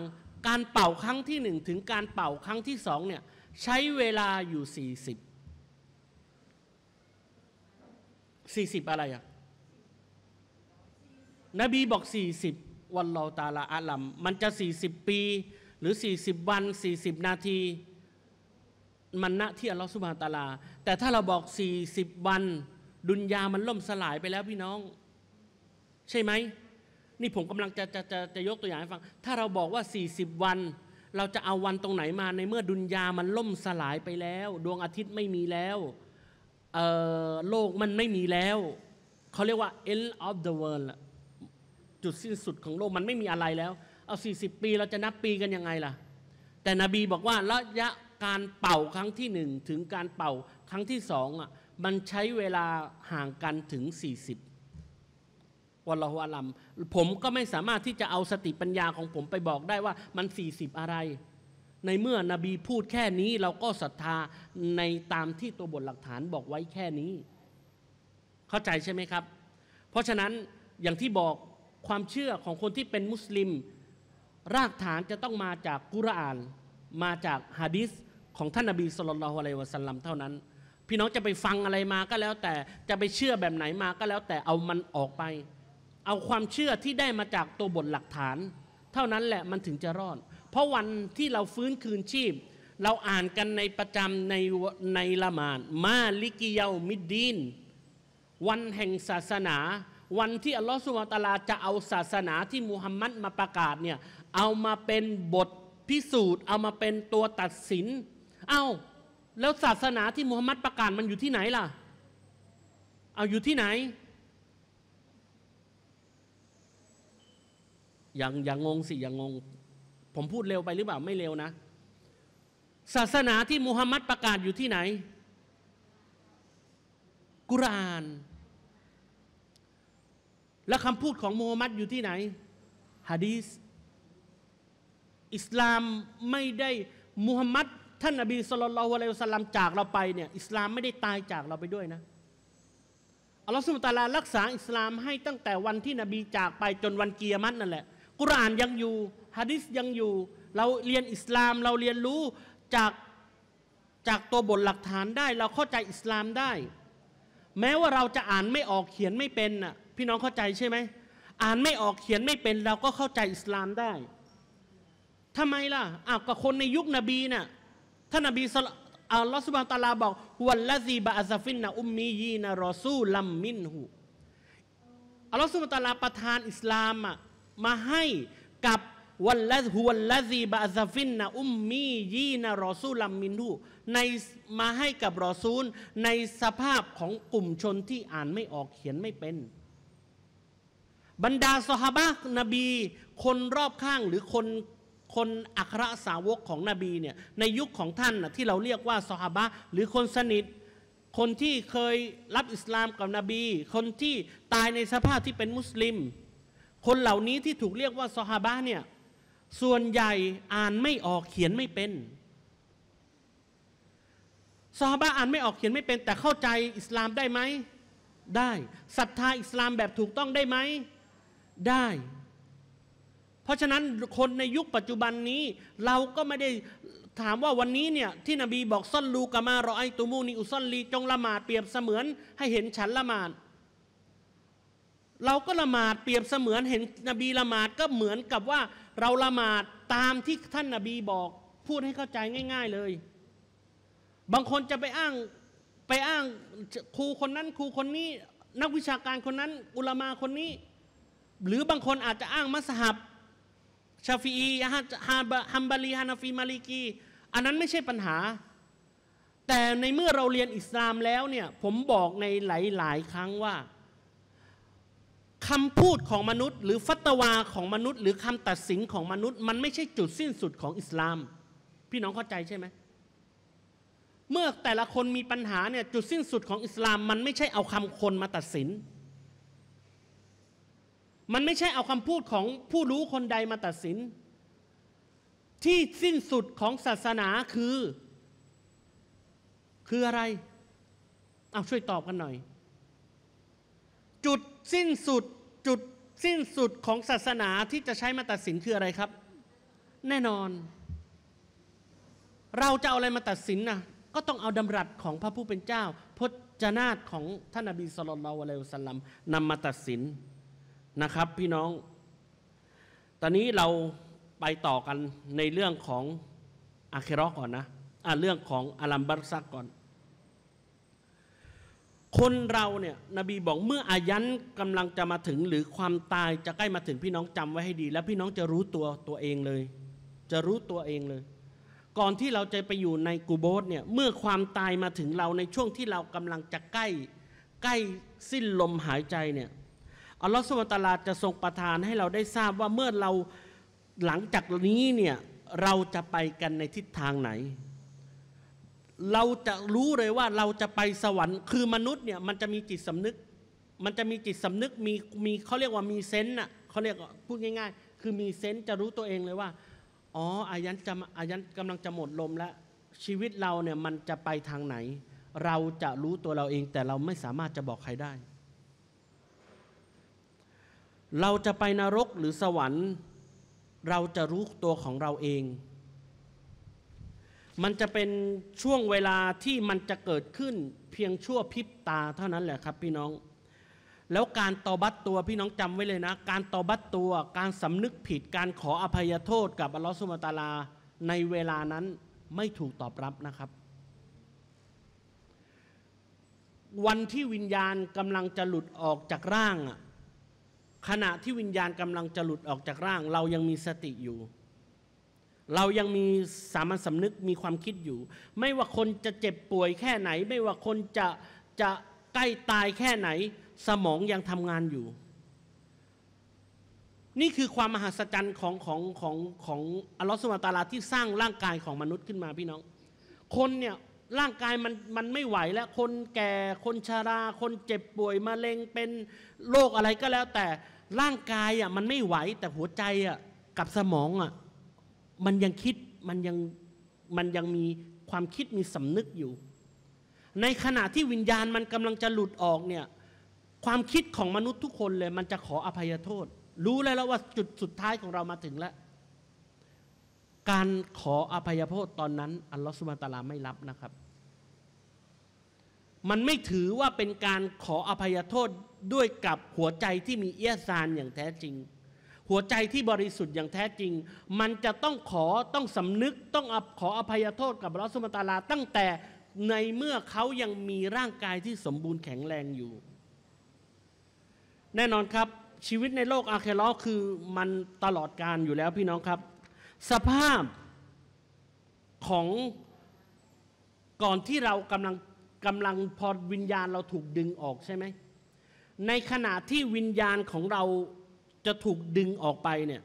การเป่าครั้งที่หนึ่งถึงการเป่าครั้งที่สองเนี่ยใช้เวลาอยู่ 40สี่สิบอะไรอ่ะนบีบอกสี่สิบวันเราตาลาอาลัม มันจะสี่สิบปี หรือสี่สิบวันสี่สิบนาที มันณที่อัลลอฮฺสุบฮานตาลา แต่ถ้าเราบอกสี่สิบวัน ดุนยา มันล่มสลายไปแล้วพี่น้อง ใช่ไหม นี่ผมกำลังจะจะจะจะยกตัวอย่างให้ฟัง ถ้าเราบอกว่าสี่สิบวันเราจะเอาวันตรงไหนมา ในเมื่อดุนยามันล่มสลายไปแล้ว ดวงอาทิตย์ไม่มีแล้วโลกมันไม่มีแล้วเขาเรียกว่า end of the world จุดสิ้นสุดของโลกมันไม่มีอะไรแล้ว เอา 40 ปีเราจะนับปีกันยังไงล่ะ แต่นบีบอกว่าระยะการเป่าครั้งที่หนึ่งถึงการเป่าครั้งที่สองอ่ะมันใช้เวลาห่างกันถึง 40 วันละหัวลำผมก็ไม่สามารถที่จะเอาสติปัญญาของผมไปบอกได้ว่ามัน 40 อะไรในเมื่อนบีพูดแค่นี้เราก็ศรัทธาในตามที่ตัวบทหลักฐานบอกไว้แค่นี้ เข้าใจใช่ไหมครับ เพราะฉะนั้นอย่างที่บอกความเชื่อของคนที่เป็นมุสลิม รากฐานจะต้องมาจากกุรอาน มาจากฮะดิษของท่านนบีสุลต่านละ์อะลัยวะสัลลัมเท่านั้น พี่น้องจะไปฟังอะไรมาก็แล้วแต่จะไปเชื่อแบบไหนมาก็แล้วแต่เอามันออกไป เอาความเชื่อที่ได้มาจากตัวบทหลักฐาน เท่านั้นแหละมันถึงจะรอดราะวันที่เราฟื้นคืนชีพ เราอ่านกันในประจำในในละมานมาลิกิยามิดดีนวันแห่งศาสนา วันที่อัลลอฮฺสุบตาลาจะเอาศาสนาที่มุฮัมมัดมาประกาศเนี่ยเอามาเป็นบทพิสูจน์ เอามาเป็นตัวตัดสินเอา้าแล้วศาสนาที่มุฮัมมัดประกาศมันอยู่ที่ไหนล่ะ เอาอยู่ที่ไหน อย่างอย่างงงสิอย่างงงผมพูดเร็วไปหรือเปล่าไม่เร็วนะศาสนาที่มุฮัมมัดประกาศอยู่ที่ไหน กุรานและคำพูดของ มูฮัมมัดอยู่ที่ไหนฮะดีสอิสลามไม่ได้ มูฮัมมัดท่านอบีสุลต่อะละเลุสลามจากเราไปเนี่ยอิสลามไม่ได้ตายจากเราไปด้วยนะอัลลอฮฺสุลตาลารักษา อิสลามให้ตั้งแต่วันที่นบีจากไปจนวันเกียรมตนั่นแหละกุรานยังอยู่ฮะดิษยังอยู่เราเรียนอิสลาม เราเรียนรู้จากจากตัวบทหลักฐานได้ เราเข้าใจอิสลามได้ แม้ว่าเราจะอ่านไม่ออกเขียนไม่เป็นน่ะพี่น้องเข้าใจใช่ไหมอ่านไม่ออกเขียนไม่เป็นเราก็เข้าใจอิสลามได้ ทำไมล่ะอ้าวกับคนในยุคนบีน่ะท่านนบีอัลลอฮฺสุบานตาลาบอกวัลละซีบะอัซฟินนะอุมมียีนะรอซูลัมมินหูอัลลอฮฺสุบานตาลาประทานอิสลาม มาให้กับวันละฮัวลละซีบาซาฟินนะอุมมียีนะรอซูลัมมินฮูในมาให้กับรอซูล ในสภาพของกลุ่มชนที่อ่านไม่ออกเขียนไม่เป็น บรรดาสหบะนบี คนรอบข้างหรือคนคนอัครสาวกของนบีเนี่ยในยุคของท่านนะที่เราเรียกว่าสหบะหรือคนสนิท คนที่เคยรับอิสลามกับนบี คนที่ตายในสภาพที่เป็นมุสลิม คนเหล่านี้ที่ถูกเรียกว่าสหบะเนี่ยส่วนใหญ่อ่านไม่ออกเขียนไม่เป็นซาบะอ่านไม่ออกเขียนไม่เป็น แต่เข้าใจอิสลามได้ไหม ได้ ศรัทธาอิสลามแบบถูกต้องได้ไหม ได้ เพราะฉะนั้นคนในยุคปัจจุบันนี้ เราก็ไม่ได้ถามว่าวันนี้เนี่ยที่นบีบอกซ่อนลูกามารอไอตูมูนีอุซ่อนลีจงละหมาดเปรียบเสมือน ให้เห็นฉันละหมาดเราก็ละหมาดเปรียบเสมือนเห็นนบีละหมาดก็เหมือนกับว่าเราละหมาดตามที่ท่านนบีบอกพูดให้เข้าใจง่าย ๆเลย บางคนจะไปอ้างไปอ้างครูคนนั้นครูคนนี้ นักวิชาการคนนั้นอุลามาคนนี้ หรือบางคนอาจจะอ้างมัสฮับ ชาฟีฮะฮัมบาลีฮานาฟีมาลิกี อันนั้นไม่ใช่ปัญหา แต่ในเมื่อเราเรียนอิสลามแล้วเนี่ย ผมบอกในหลายๆครั้งว่าคำพูดของมนุษย์ หรือฟัตวาของมนุษย์ หรือคำตัดสินของมนุษย์ มันไม่ใช่จุดสิ้นสุดของอิสลาม พี่น้องเข้าใจใช่ไหมเมื่อแต่ละคนมีปัญหาเนี่ยจุดสิ้นสุดของอิสลามมันไม่ใช่เอาคำคนมาตัดสิน มันไม่ใช่เอาคำพูดของผู้รู้คนใดมาตัดสิน ที่สิ้นสุดของศาสนาคือคืออะไร เอาช่วยตอบกันหน่อยจุดสิ้นสุดจุดสิ้นสุดของศาสนาที่จะใช้มาตัดสินคืออะไรครับ แน่นอน เราจะเอาอะไรมาตัดสินนะก็ต้องเอาดำรัสของพระผู้เป็นเจ้า พจนาตของท่านอบีสลลลาอะเลวสลลัมนำมาตัดสินนะครับ พี่น้อง ตอนนี้เราไปต่อกันในเรื่องของอะเครอก่อนนะ อ่าเรื่องของอลัมบัรซักก่อนคนเราเนี่ยนบีบอกเมื่ออายันกำลังจะมาถึง หรือความตายจะใกล้มาถึงพี่น้องจำไว้ให้ดี แล้วพี่น้องจะรู้ตัวตัวเองเลย จะรู้ตัวเองเลย ก่อนที่เราจะไปอยู่ในกูโบสเนี่ยเมื่อความตายมาถึงเราในช่วงที่เรากำลังจะใกล้ ใกล้สิ้นลมหายใจเนี่ยอัลลอฮฺสุบตาลาจะทรงประทานให้เราได้ทราบว่าเมื่อเราหลังจากนี้เนี่ยเราจะไปกันในทิศทางไหนเราจะรู้เลยว่าเราจะไปสวรรค์ คือมนุษย์เนี่ยมันจะมีจิตสำนึก มันจะมีจิตสำนึกมีมีเขาเรียกว่ามีเซนต์อ่ะเขาเรียกพูดง่าย ๆ คือมีเซนต์จะรู้ตัวเองเลยว่าอ๋ออายันจะอายันกำลังจะหมดลมแล้วชีวิตเราเนี่ยมันจะไปทางไหน เราจะรู้ตัวเราเอง แต่เราไม่สามารถจะบอกใครได้ เราจะไปนรกหรือสวรรค์ เราจะรู้ตัวของเราเองมันจะเป็นช่วงเวลาที่มันจะเกิดขึ้นเพียงชั่วพริบตาเท่านั้นแหละครับ พี่น้อง แล้วการตอบัตตัวพี่น้องจำไว้เลยนะการตอบัตตัวการสำนึกผิดการขออภัยโทษกับอัลลอฮฺสุาตาลาในเวลานั้นไม่ถูกตอบรับนะครับ วันที่วิญญาณกำลังจะหลุดออกจากร่างขณะที่วิญญาณกำลังจะหลุดออกจากร่าง เรายังมีสติอยู่เรายังมีสามัญสำนึกมีความคิดอยู่ ไม่ว่าคนจะเจ็บป่วยแค่ไหนไม่ว่าคนจะจะใกล้ตายแค่ไหนสมองยังทำงานอยู่ นี่คือความมหัศจรรย์ของของของของอัลลอฮฺสุบตาลาที่สร้างร่างกายของมนุษย์ขึ้นมาพี่น้อง คนเนี่ยร่างกายมันมันไม่ไหวแล้วคนแก่คนชาราคนเจ็บป่วยมะเร็งเป็นโรคอะไรก็แล้วแต่ร่างกายอ่ะมันไม่ไหวแต่หัวใจอ่ะกับสมองอ่ะมันยังคิดมันยังมันยังมีความคิดมีสำนึกอยู่ ในขณะที่วิญญาณมันกำลังจะหลุดออกเนี่ยความคิดของมนุษย์ทุกคนเลย มันจะขออภัยโทษ รู้แล้วแล้วว่าจุดสุดท้ายของเรามาถึงแล้ว การขออภัยโทษตอนนั้นอัลลอฮฺสุบตาลาไม่รับนะครับ มันไม่ถือว่าเป็นการขออภัยโทษด้วยกับหัวใจที่มีเอียซานอย่างแท้จริงหัวใจที่บริสุทธิ์อย่างแท้จริง มันจะต้องขอต้องสำนึก ต้องอขออภัยโทษกับรัสุมตาลาตั้งแต่ในเมื่อเขายังมีร่างกายที่สมบูรณ์แข็งแรงอยู่ แน่นอนครับชีวิตในโลกอาเคลอคือมันตลอดการอยู่แล้วพี่น้องครับ สภาพของก่อนที่เรากำลังกำลังพอวิญญาณเราถูกดึงออกใช่ไหมในขณะที่วิญญาณของเราจะถูกดึงออกไปเนี่ย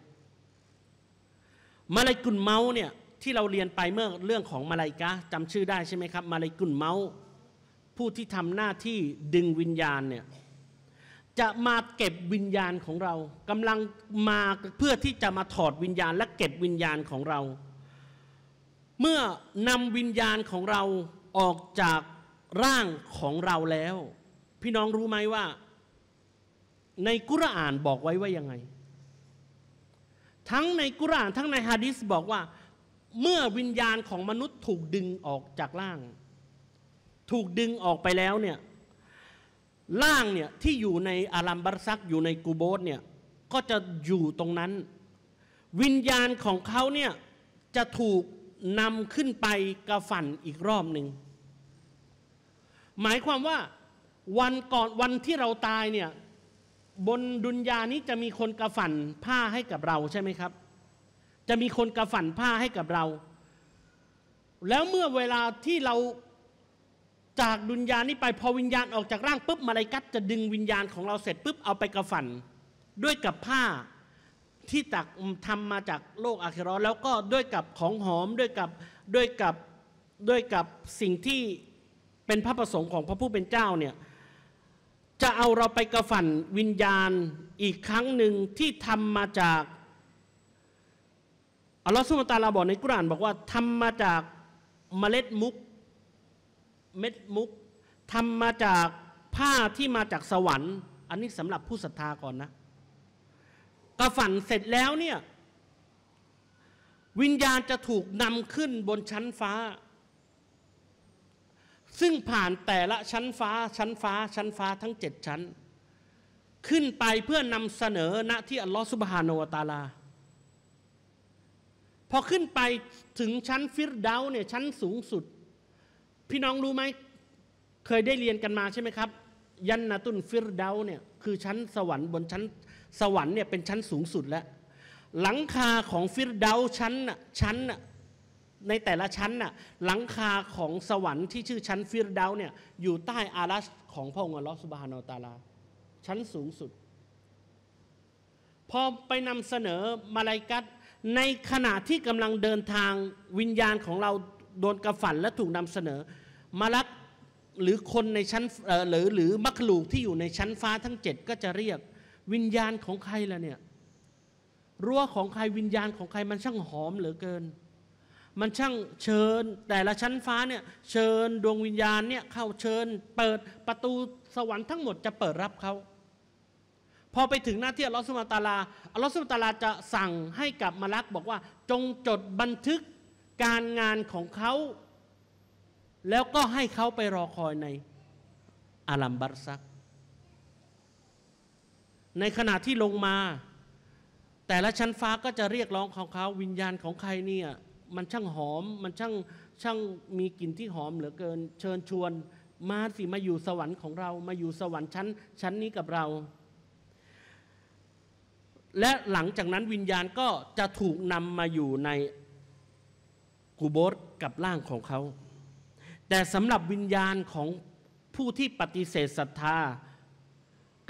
มาลายกุลเมาเนี่ยที่เราเรียนไปเมื่อเรื่องของมาลายกะจำชื่อได้ใช่ไหมครับมาลายกุลเมาผู้ที่ทำหน้าที่ดึงวิญญาณเนี่ยจะมาเก็บวิญญาณของเรากำลังมาเพื่อที่จะมาถอดวิญญาณและเก็บวิญญาณของเรา เมื่อนำวิญญาณของเราออกจากร่างของเราแล้ว พี่น้องรู้ไหมว่าในกุรอานบอกไว้ว่ายังไง ทั้งในกุรอานทั้งในฮะดิษบอกว่า เมื่อวิญญาณของมนุษย์ถูกดึงออกจากร่าง ถูกดึงออกไปแล้วเนี่ยร่างเนี่ยที่อยู่ในอารัมบัรซักอยู่ในกูโบสเนี่ยก็จะอยู่ตรงนั้น วิญญาณของเขาเนี่ยจะถูกนำขึ้นไปกระฝันอีกรอบหนึ่งหมายความว่าวันก่อนวันที่เราตายเนี่ยบนดุนยานี้จะมีคนกระฝันผ้าให้กับเราใช่ไหมครับ จะมีคนกระฝันผ้าให้กับเรา แล้วเมื่อเวลาที่เราจากดุนยานี้ไปพอวิญญาณออกจากร่างปุ๊บมาลายกัตจะดึงวิญญาณของเราเสร็จปุ๊บเอาไปกระฝันด้วยกับผ้าที่ตักทำมาจากโลกอาคิรแล้วก็ด้วยกับของหอมด้วยกับด้วยกับด้วยกับสิ่งที่เป็นพระประสงค์ของพระผู้เป็นเจ้าเนี่ยจะเอาเราไปกระฝันวิญญาณอีกครั้งหนึ่งที่ทำมาจากอัลลอฮฺสุบตาลาบอกในกุรานบอกว่าทำมาจากเมล็ดมุกเม็ดมุกทำมาจากผ้าที่มาจากสวรรค์ อันนี้สำหรับผู้ศรัทธาก่อนนะกระฝันเสร็จแล้วเนี่ยวิญญาณจะถูกนำขึ้นบนชั้นฟ้าซึ่งผ่านแต่ละชั้นฟ้า ชั้นฟ้า ชั้นฟ้าทั้งเจ็ดชั้น ขึ้นไปเพื่อนำเสนอณ ที่อัลลอฮฺสุบฮานวตาลาพอขึ้นไปถึงชั้นฟิรเดาเนี่ยชั้นสูงสุด พี่น้องรู้ไหมเคยได้เรียนกันมาใช่ไหมครับ ยันนาตุนฟิรเดาเนี่ยคือชั้นสวรรค์บนชั้นสวรรค์เนี่ยเป็นชั้นสูงสุดแล้ว หลังคาของฟิรเดาชั้นชั้นในแต่ละชั้นน่ะหลังคาของสวรรค์ที่ชื่อชั้นฟิรดาวเนี่ยอยู่ใต้อารัส ของพระองค์อัลลอฮฺสุบฮานอตาลาชั้นสูงสุด พอไปนำเสนอมาลายกัตในขณะที่กำลังเดินทางวิญญาณของเราโดนกระฝันและถูกนำเสนอมาลักหรือคนในชั้นหรือหรือมักลูกที่อยู่ในชั้นฟ้าทั้งเจ็ดก็จะเรียก วิญญาณของใครล่ะเนี่ยรั้วของใครวิญญาณของใครมันช่างหอมเหลือเกินมันช่างเชิญแต่ละชั้นฟ้าเนี่ยเชิญดวงวิญญาณเนี่ยเข้าเชิญเปิดประตูสวรรค์ทั้งหมดจะเปิดรับเขาพอไปถึงหน้าที่อัลลอฮฺสุบตาลาอัลลอฮฺสุบตาลาจะสั่งให้กับมาลักบอกว่าจงจดบันทึกการงานของเขาแล้วก็ให้เขาไปรอคอยใน อาลัมบัรซัก ในขณะที่ลงมา แต่ละชั้นฟ้าก็จะเรียกร้องของเขาวิญญาณของใครเนี่ยมันช่างหอมมันช่างช่างมีกลิ่นที่หอมเหลือเกิน เชิญชวน มาสิมาอยู่สวรรค์ของเรามาอยู่สวรรค์ชั้นชั้นนี้กับเรา และหลังจากนั้นวิญญาณก็จะถูกนำมาอยู่ในกูโบสกับร่างของเขา แต่สำหรับวิญญาณของผู้ที่ปฏิเสธศรัทธา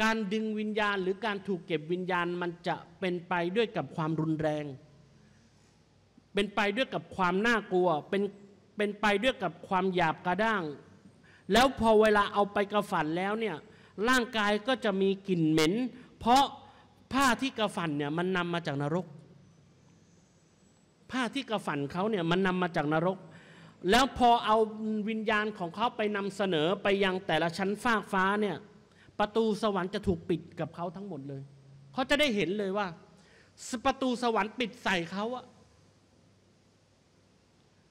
การดึงวิญญาณหรือการถูกเก็บวิญญาณมันจะเป็นไปด้วยกับความรุนแรงเป็นไปด้วยกับความน่ากลัว เป็นเป็นไปด้วยกับความหยาบกระด้าง แล้วพอเวลาเอาไปกระฝันแล้วเนี่ยร่างกายก็จะมีกลิ่นเหม็น เพราะผ้าที่กระฝันเนี่ยมันนำมาจากนรก ผ้าที่กระฝันเขาเนี่ยมันนำมาจากนรก แล้วพอเอาวิญญาณของเขาไปนำเสนอไปยังแต่ละชั้นฟากฟ้าเนี่ยประตูสวรรค์จะถูกปิดกับเขาทั้งหมดเลย เขาจะได้เห็นเลยว่า ประตูสวรรค์ปิดใส่เขาอะ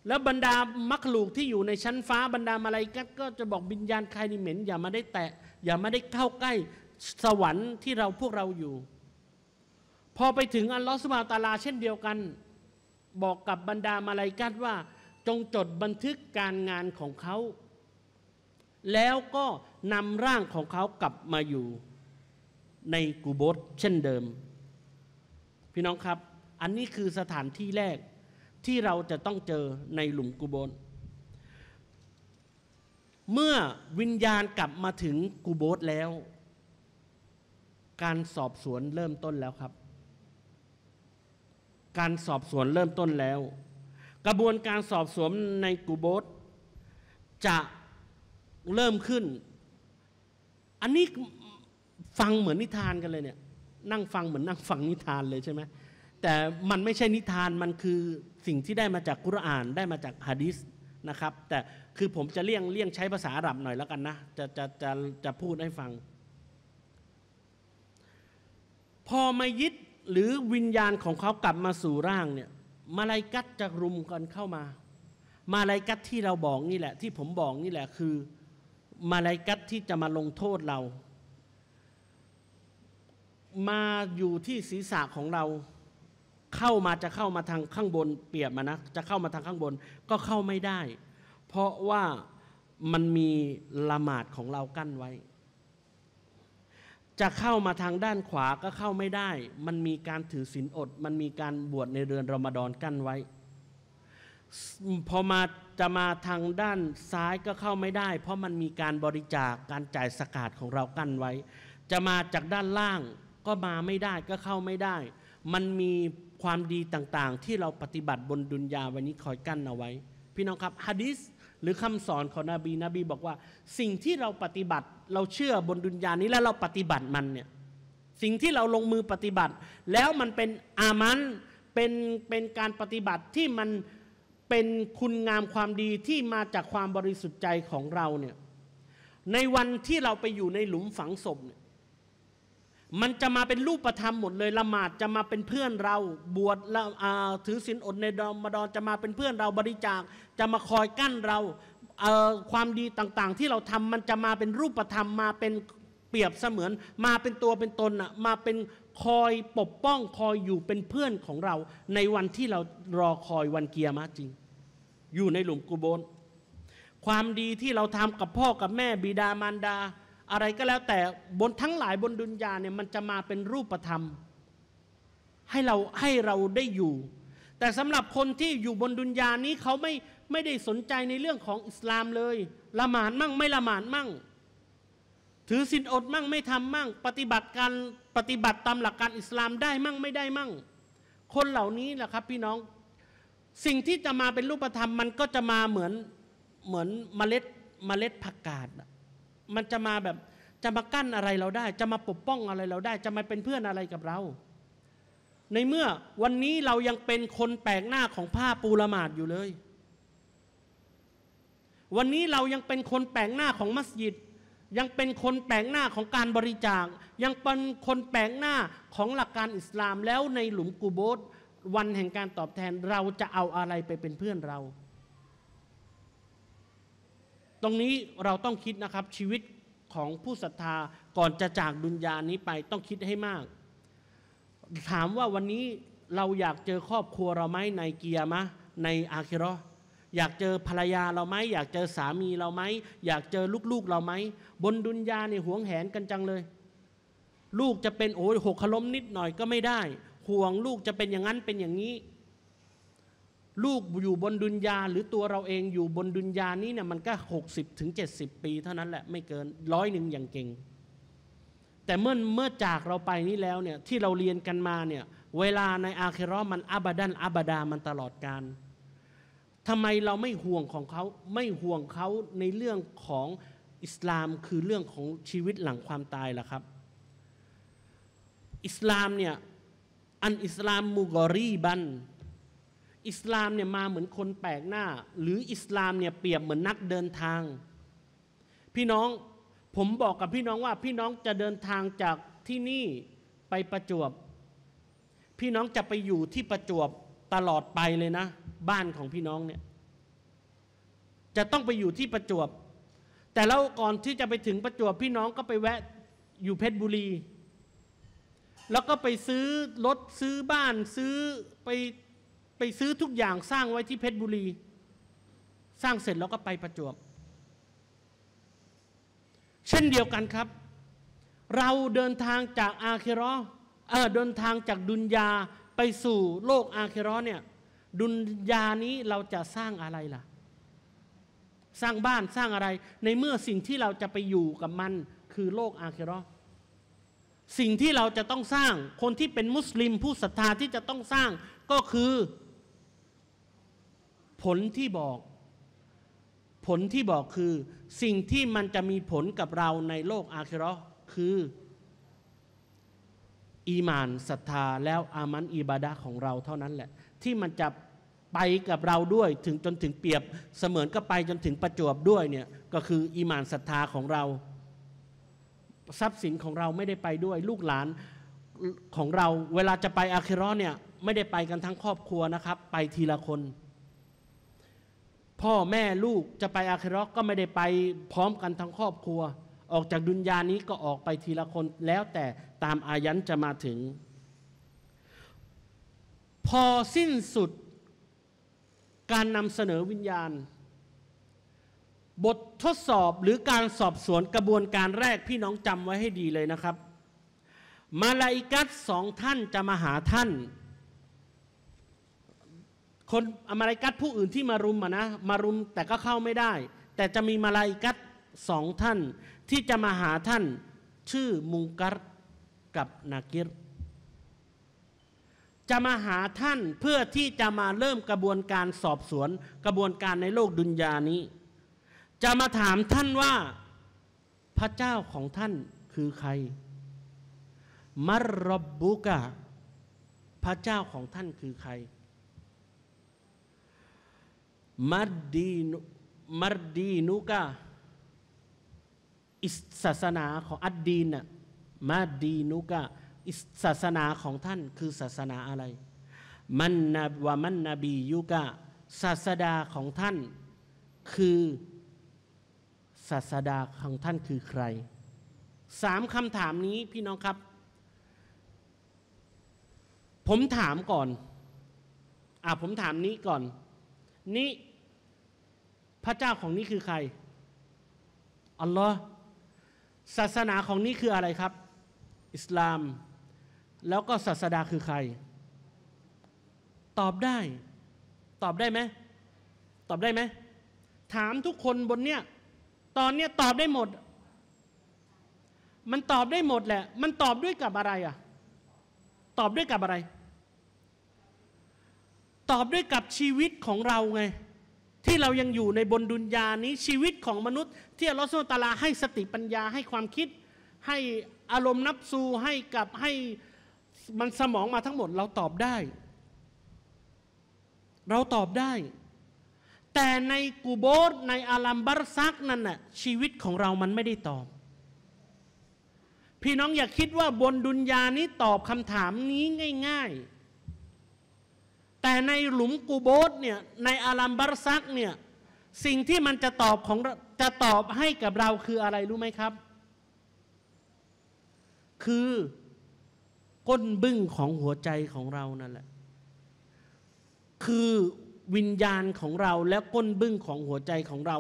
แล้วบรรดามักลูกที่อยู่ในชั้นฟ้าบรรดามาลายกัตก็จะบอกบิญญาณใครนี่เหม็น อย่ามาได้แตะ อย่ามาได้เข้าใกล้สวรรค์ที่เราพวกเราอยู่ พอไปถึงอัลลอฮฺสุบาตาลาเช่นเดียวกัน บอกกับบรรดามาลายกัตว่าจงจดบันทึกการงานของเขาแล้วก็นำร่างของเขากลับมาอยู่ในกูโบสเช่นเดิม พี่น้องครับ อันนี้คือสถานที่แรกที่เราจะต้องเจอในหลุมกูโบน เมื่อวิญญาณกลับมาถึงกูโบสแล้ว การสอบสวนเริ่มต้นแล้วครับ การสอบสวนเริ่มต้นแล้ว กระบวนการสอบสวนในกูโบสจะเริ่มขึ้น อันนี้ฟังเหมือนนิทานกันเลยเนี่ย นั่งฟังเหมือนนั่งฟังนิทานเลยใช่ไหมแต่มันไม่ใช่นิทานมันคือสิ่งที่ได้มาจากกุรอานได้มาจากฮะดิษนะครับ แต่คือผมจะเลี่ยงเลี่ยงใช้ภาษาอาหรับหน่อยแล้วกันนะจะจะจะจะพูดให้ฟัง พอมายิดหรือวิญญาณของเขากลับมาสู่ร่างเนี่ยมาลายกัดจะรุมกันเข้ามา มาลายกัดที่เราบอกนี่แหละที่ผมบอกนี่แหละคือ มาลายกัดที่จะมาลงโทษเรา มาอยู่ที่ศีรษะของเราเข้ามาจะเข้ามาทางข้างบนเปียบมานะ จะเข้ามาทางข้างบนก็เข้าไม่ได้ เพราะว่ามันมีละหมาดของเรากั้นไว้ จะเข้ามาทางด้านขวาก็เข้าไม่ได้ มันมีการถือศีลอด มันมีการบวชในเดือนรอมฎอนกั้นไว้พอมาจะมาทางด้านซ้ายก็เข้าไม่ได้ เพราะมันมีการบริจาคการจ่ายสกาดของเรากั้นไว้ จะมาจากด้านล่างก็มาไม่ได้ก็เข้าไม่ได้ มันมีความดีต่างๆที่เราปฏิบัติบนดุนยาวันนี้คอยกั้นเอาไว้ พี่น้องครับฮะดิษหรือคำสอนของนบีนบีบอกว่าสิ่งที่เราปฏิบัติเราเชื่อบนดุนยานี้แล้วเราปฏิบัติมันเนี่ยสิ่งที่เราลงมือปฏิบัติ แล้วมันเป็นอามันเป็นเป็นการปฏิบัติที่มันเป็นคุณงามความดีที่มาจากความบริสุทธิ์ใจของเราเนี่ยในวันที่เราไปอยู่ในหลุมฝังศพเนี่ยมันจะมาเป็นรูปประธรรมหมดเลย ละหมาดจะมาเป็นเพื่อนเรา บวชถือศีลอดในดอมดอนจะมาเป็นเพื่อนเราบริจาค จะมาคอยกั้นเราความดีต่างๆ ที่เราทำมันจะมาเป็นรูปประธรรม มาเป็นเปรียบเสมือน มาเป็นตัวเป็นตน มาเป็นคอยปกป้องคอยอยู่เป็นเพื่อนของเรา ในวันที่เรารอคอยวันเกียร์มาจริง อยู่ในหลุมกุโบนความดีที่เราทำกับพ่อ กับแม่บิดามารดาอะไรก็แล้วแต่บนทั้งหลายบนดุนยาเนี่ยมันจะมาเป็นรูปธรรม ให้เราให้เราได้อยู่ แต่สำหรับคนที่อยู่บนดุนยานี้เขาไม่ไม่ได้สนใจในเรื่องของอิสลามเลย ละหมาดมั่งไม่ละหมาดมั่ง ถือศีลอดมั่งไม่ทำมั่ง ปฏิบัติการปฏิบัติตามหลักการอิสลาม ได้มั่งไม่ได้มั่ง คนเหล่านี้แหละครับ พี่น้อง สิ่งที่จะมาเป็นรูปธรรมมันก็จะมาเหมือนเหมือนเมล็ดเมล็ดผักกาดอะมันจะมาแบบจะมากั้นอะไรเราได้ จะมาปกป้องอะไรเราได้จะมาเป็นเพื่อนอะไรกับเรา ในเมื่อวันนี้เรายังเป็นคนแปลกหน้าของผ้าปูละหมาดอยู่เลย วันนี้เรายังเป็นคนแปลกหน้าของมัสยิด ยังเป็นคนแปลกหน้าของการบริจาค ยังเป็นคนแปลกหน้าของหลักการอิสลามแล้วในหลุมกูโบสวันแห่งการตอบแทนเราจะเอาอะไรไปเป็นเพื่อนเราตรงนี้เราต้องคิดนะครับชีวิตของผู้ศรัทธาก่อนจะจากดุนยานี้ไปต้องคิดให้มาก ถามว่าวันนี้เราอยากเจอครอบครัวเราไหมในเกียร์มะในอาคิรออยากเจอภรรยาเราไหมอยากเจอสามีเราไหมอยากเจอลูกๆเราไหมบนดุนยาเนี่ยหวงแหนกันจังเลย ลูกจะเป็นโอ้ยหกขล้มนิดหน่อยก็ไม่ได้ห่วงลูกจะเป็นอย่างนั้นเป็นอย่างนี้ลูกอยู่บนดุนยาหรือตัวเราเองอยู่บนดุนยานี้เนี่ยมันก็หกสิบถึงเจ็ดสิบปี เท่านั้นแหละไม่เกินร้อยหนึ่งอย่างเก่งแต่เมื่อเมื่อจากเราไปนี้แล้วเนี่ยที่เราเรียนกันมาเนี่ยเวลาในอาเครอมันอับดันอับดามันตลอดการทำไมเราไม่ห่วงของเขาไม่ห่วงเขาในเรื่องของอิสลามคือเรื่องของชีวิตหลังความตายล่ะครับ อิสลามเนี่ยอันอิสลามมุกอรีบันอิสลามเนี่ยมาเหมือนคนแปลกหน้า หรืออิสลามเนี่ยเปรียบเหมือนนักเดินทาง พี่น้องผมบอกกับพี่น้องว่าพี่น้องจะเดินทางจากที่นี่ไปประจวบพี่น้องจะไปอยู่ที่ประจวบตลอดไปเลยนะ บ้านของพี่น้องเนี่ยจะต้องไปอยู่ที่ประจวบแต่แล้วก่อนที่จะไปถึงประจวบพี่น้องก็ไปแวะอยู่เพชรบุรี แล้วก็ไปซื้อรถซื้อบ้านซื้อไปไปซื้อทุกอย่างสร้างไว้ที่เพชรบุรี สร้างเสร็จแล้วก็ไปประจวบ เช่นเดียวกันครับ เราเดินทางจากอาเครอเออเดินทางจากดุนยาไปสู่โลกอาเครอเนี่ย ดุนยานี้เราจะสร้างอะไรล่ะ สร้างบ้านสร้างอะไรในเมื่อสิ่งที่เราจะไปอยู่กับมันคือโลกอาเครอสิ่งที่เราจะต้องสร้างคนที่เป็นมุสลิมผู้ศรัทธาที่จะต้องสร้างก็คือผลที่บอก ผลที่บอกคือสิ่งที่มันจะมีผลกับเราในโลกอาคิรอคือ อีมานศรัทธา แล้ว อามันอิบาดะของเราเท่านั้นแหละที่มันจะไปกับเราด้วย ถึงจนถึงเปรียบเสมือนก็ไปจนถึงประจวบด้วยเนี่ยก็คืออีมานศรัทธาของเรา ทรัพย์สินของเราไม่ได้ไปด้วยลูกหลานของเรา เวลาจะไปอาคิรอเนี่ยไม่ได้ไปกันทั้งครอบครัวนะครับ ไปทีละคนพ่อแม่ลูกจะไปอาคิรอกก็ไม่ได้ไปพร้อมกันทั้งครอบครัว ออกจากดุนยานี้ก็ออกไปทีละคนแล้วแต่ตามอายันจะมาถึง พอสิ้นสุด การนำเสนอวิญญาณ บททดสอบหรือการสอบสวนกระบวนการแรก พี่น้องจำไว้ให้ดีเลยนะครับ มาลาอิกัสสองท่านจะมาหาท่านคนอมาลกัดผู้อื่นที่มารุมมานะมารุมแต่ก็เข้าไม่ได้ แต่จะมีมาลาอิกัดสองท่าน ที่จะมาหาท่านชื่อมุงกัรกับนากิรจะมาหาท่านเพื่อที่จะมาเริ่มกระบวนการสอบสวนกระบวนการในโลกดุนยานี้ จะมาถามท่านว่า พระเจ้าของท่านคือใครมารรบบุกะพระเจ้าของท่านคือใครมาดดีนมาดดีนุกะอิสศาสนาของอัดดีนอ่ะมาดีนุกะอิศาสนาของท่าน คือศาสนาอะไรมันนาวมันนบียุกะศาสดาของท่าน คือ ศาสดาของท่าน คือใครสามคำถามนี้พี่น้องครับ ผมถามก่อนอ่าผมถามนี้ก่อนนี้พระเจ้าของนี้คือใคร อัลลอฮ์ศาสนาของนี้คืออะไรครับ อิสลาม แล้วก็ศาสดาคือใคร ตอบได้ ตอบได้ไหม ตอบได้ไหม ถามทุกคนบนเนี้ยตอนเนี้ยตอบได้หมด มันตอบได้หมดแหละ มันตอบด้วยกับอะไรอ่ะ ตอบด้วยกับอะไร ตอบด้วยกับชีวิตของเราไงที่เรายังอยู่ในบนดุนยานี้ชีวิตของมนุษย์ที่อัลลอฮฺสุลตาลา ให้สติปัญญาให้ความคิด ให้อารมณ์นับซูให้กับให้มันสมองมาทั้งหมด เราตอบได้ เราตอบได้ แต่ในกูโบสในอาลัมบารซักนั่นน่ะชีวิตของเรามันไม่ได้ตอบ พี่น้องอย่าคิดว่าบนดุนยานี้ตอบคำถามนี้ง่าย ๆแต่ในหลุมกูโบสเนี่ยในอารัมบารซักเนี่ยสิ่งที่มันจะตอบของจะตอบให้กับเราคืออะไรรู้ไหมครับ คือก้นบึ้งของหัวใจของเรานั่นแหละคือวิญญาณของเรา และก้นบึ้งของหัวใจของเรา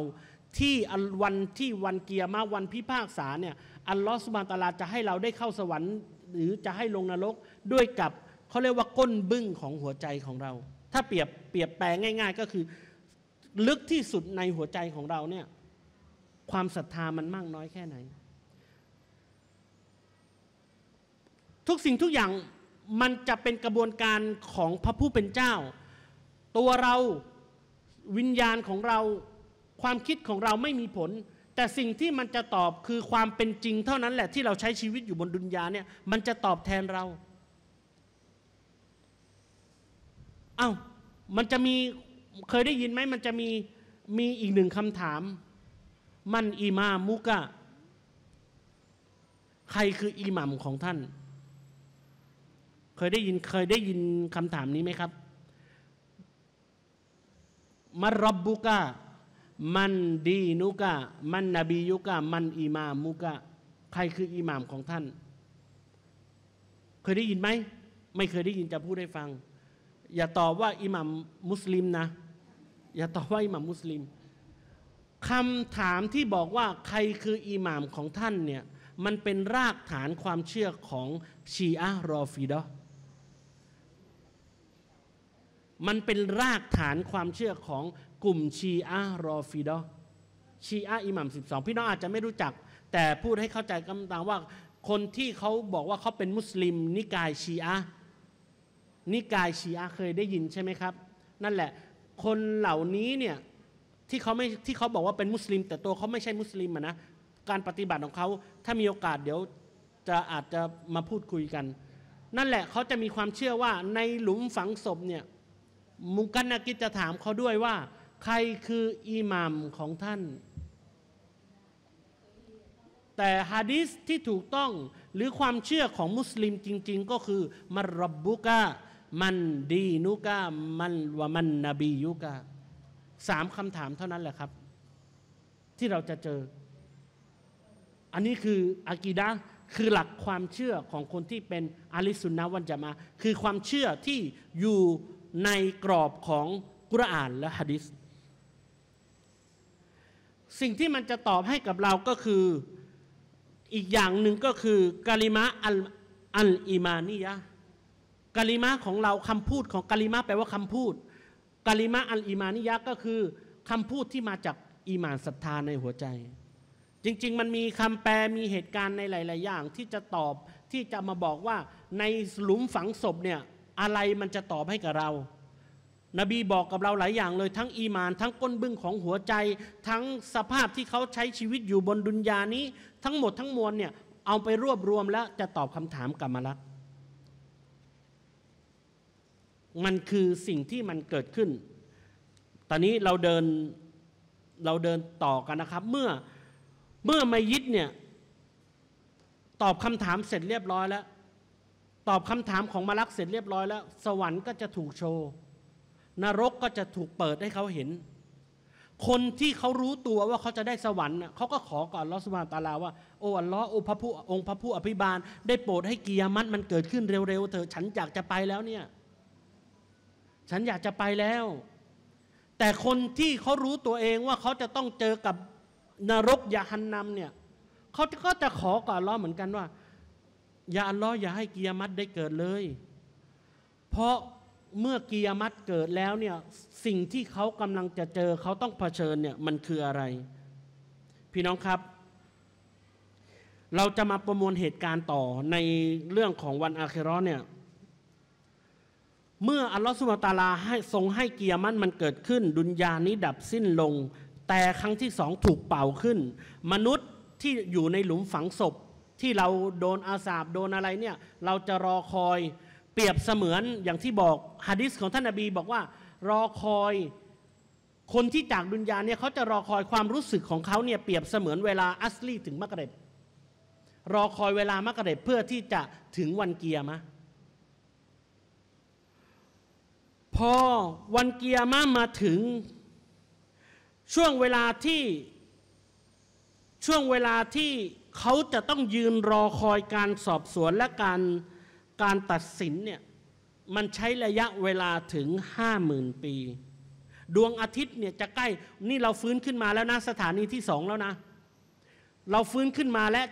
ที่วันที่วันเกียร์มาวันพิพากษาเนี่ยอัลลอฮฺสุบานตาลาจะให้เราได้เข้าสวรรค์ หรือจะให้ลงนรกด้วยกับเขาเรียกว่าก้นบึ้งของหัวใจของเรา ถ้าเปรียบเปรียบแปลงง่ายๆ ก็คือลึกที่สุดในหัวใจของเราเนี่ยความศรัทธามันมากน้อยแค่ไหน ทุกสิ่งทุกอย่างมันจะเป็นกระบวนการของพระผู้เป็นเจ้า ตัวเราวิญญาณของเราความคิดของเราไม่มีผล แต่สิ่งที่มันจะตอบคือความเป็นจริงเท่านั้นแหละที่เราใช้ชีวิตอยู่บนดุนยาเนี่ยมันจะตอบแทนเราอ้าวมันจะมีเคยได้ยินไหมมันจะมีมีอีกหนึ่งคำถาม มันอิมามุกะใครคืออิหมัมของท่าน เคยได้ยินเคยได้ยินคำถามนี้ไหมครับมารบบุกะมันดีนุกะมันนบียุกะมันอิมามุกะใครคืออิหมัมของท่าน เคยได้ยินไหมไม่เคยได้ยินจะพูดให้ฟังอย่าตอบว่า อิหมัมมุสลิมนะอย่าตอบว่าอิหมัมมุสลิมคำถามที่บอกว่าใครคืออิหมัมของท่านเนี่ยมันเป็นรากฐานความเชื่อของชีอะรอฟิดอมันเป็นรากฐานความเชื่อของกลุ่มชีอะรอฟิดอชีอะอิหมัม12 พี่น้องอาจจะไม่รู้จัก แต่พูดให้เข้าใจกันตามว่า คนที่เขาบอกว่าเขาเป็นมุสลิม นิกายชีอะนิกายชีอะเคยได้ยินใช่ไหมครับนั่นแหละคนเหล่านี้เนี่ยที่เขาไม่ที่เขาบอกว่าเป็นมุสลิมแต่ตัวเขาไม่ใช่มุสลิมนะการปฏิบัติของเขาถ้ามีโอกาสเดี๋ยวจะอาจจะมาพูดคุยกัน นั่นแหละเขาจะมีความเชื่อว่าในหลุมฝังศพเนี่ยมุกันนากิจจะถามเขาด้วยว่า ใครคืออิหมามของท่าน แต่ฮะดิษที่ถูกต้องหรือความเชื่อของมุสลิมจริง ๆ ก็คือมารบบุกะมันดีนุกะมันวะมันนบียุกะสามคำถามเท่านั้นแหละครับ ที่เราจะเจอ อันนี้คืออากีดะคือหลักความเชื่อของคนที่เป็นอาลิสุนนะวันจะมา คือความเชื่อที่อยู่ในกรอบของกุรอาน และฮะดิษสิ่งที่มันจะตอบให้กับเราก็คืออีกอย่างหนึ่งก็คือกาลิมะอัลอัลอิมานียะกาลิมะของเราคำพูดของกาลิมะแปลว่าคำพูดกาลิมะอัลอิมานิยะก็คือ คำพูดที่มาจากอีมานศรัทธาในหัวใจ จริงๆมันมีคำแปลมีเหตุการณ์ในหลายๆอย่างที่จะตอบที่จะมาบอกว่าในหลุมฝังศพเนี่ยอะไรมันจะตอบให้กับเรา นบีบอกกับเราหลายอย่างเลยทั้งอีมานทั้งก้นบึ้งของหัวใจ ทั้งสภาพที่เขาใช้ชีวิตอยู่บนดุนยานี้ทั้งหมดทั้งมวลเนี่ยเอาไปรวบรวมแล้วจะตอบคำถามกลับมาลวมันคือสิ่งที่มันเกิดขึ้น ตอนนี้เราเดิน เราเดินต่อกันนะครับ เมื่อ เมื่อมายิดเนี่ยตอบคำถามเสร็จเรียบร้อยแล้ว ตอบคำถามของมารักเสร็จเรียบร้อยแล้ว สวรรค์ก็จะถูกโชว์นรกก็จะถูกเปิดให้เขาเห็น คนที่เขารู้ตัวว่าเขาจะได้สวรรค์ เขาก็ขอก่อนลอสมาตาลาว่า โอ้ อัลลอฮ์โอพระผู้องค์พระผู้อภิบาล ได้โปรดให้กิยามัตมันเกิดขึ้นเร็วๆเถอะ ฉันอยากจะไปแล้วเนี่ยฉันอยากจะไปแล้ว แต่คนที่เขารู้ตัวเองว่าเขาจะต้องเจอกับนรกยาหันนำเนี่ยเขาก็จะขอกับอัลลอฮ์เหมือนกันว่าอย่าอัลลอฮ์อย่าให้กิยามัดได้เกิดเลย เพราะเมื่อกิยามัดเกิดแล้วเนี่ยสิ่งที่เขากำลังจะเจอเขาต้องเผชิญเนี่ยมันคืออะไร พี่น้องครับ เราจะมาประมวลเหตุการณ์ต่อในเรื่องของวันอาคิรอเนี่ยเมื่ออัลลอฮฺสุบตาลา ให้ทรงให้เกียรมันมันเกิดขึ้นดุนยานี้ดับสิ้นลง แต่ครั้งที่สองถูกเป่าขึ้น มนุษย์ที่อยู่ในหลุมฝังศพที่เราโดนอาสาบโดนอะไรเนี่ย เราจะรอคอยเปรียบเสมือนอย่างที่บอกฮะดิษของท่านอบีบอกว่ารอคอยคนที่จากดุนยาเนี่ยเขาจะรอคอยความรู้สึกของเขาเนี่ยเปรียบเสมือนเวลาอัสลีถึงมะกเร็บรอคอยเวลามะกเร็บเพื่อที่จะถึงวันเกียร์มะพอวันเกียร์มามาถึง ช่วงเวลาที่ช่วงเวลาที่เขาจะต้องยืนรอคอยการสอบสวนและการการตัดสินเนี่ยมันใช้ระยะเวลาถึงห้าหมื่นปีดวงอาทิตย์เนี่ยจะใกล้นี่เราฟื้นขึ้นมาแล้วนะสถานีที่สองแล้วนะ เราฟื้นขึ้นมาและ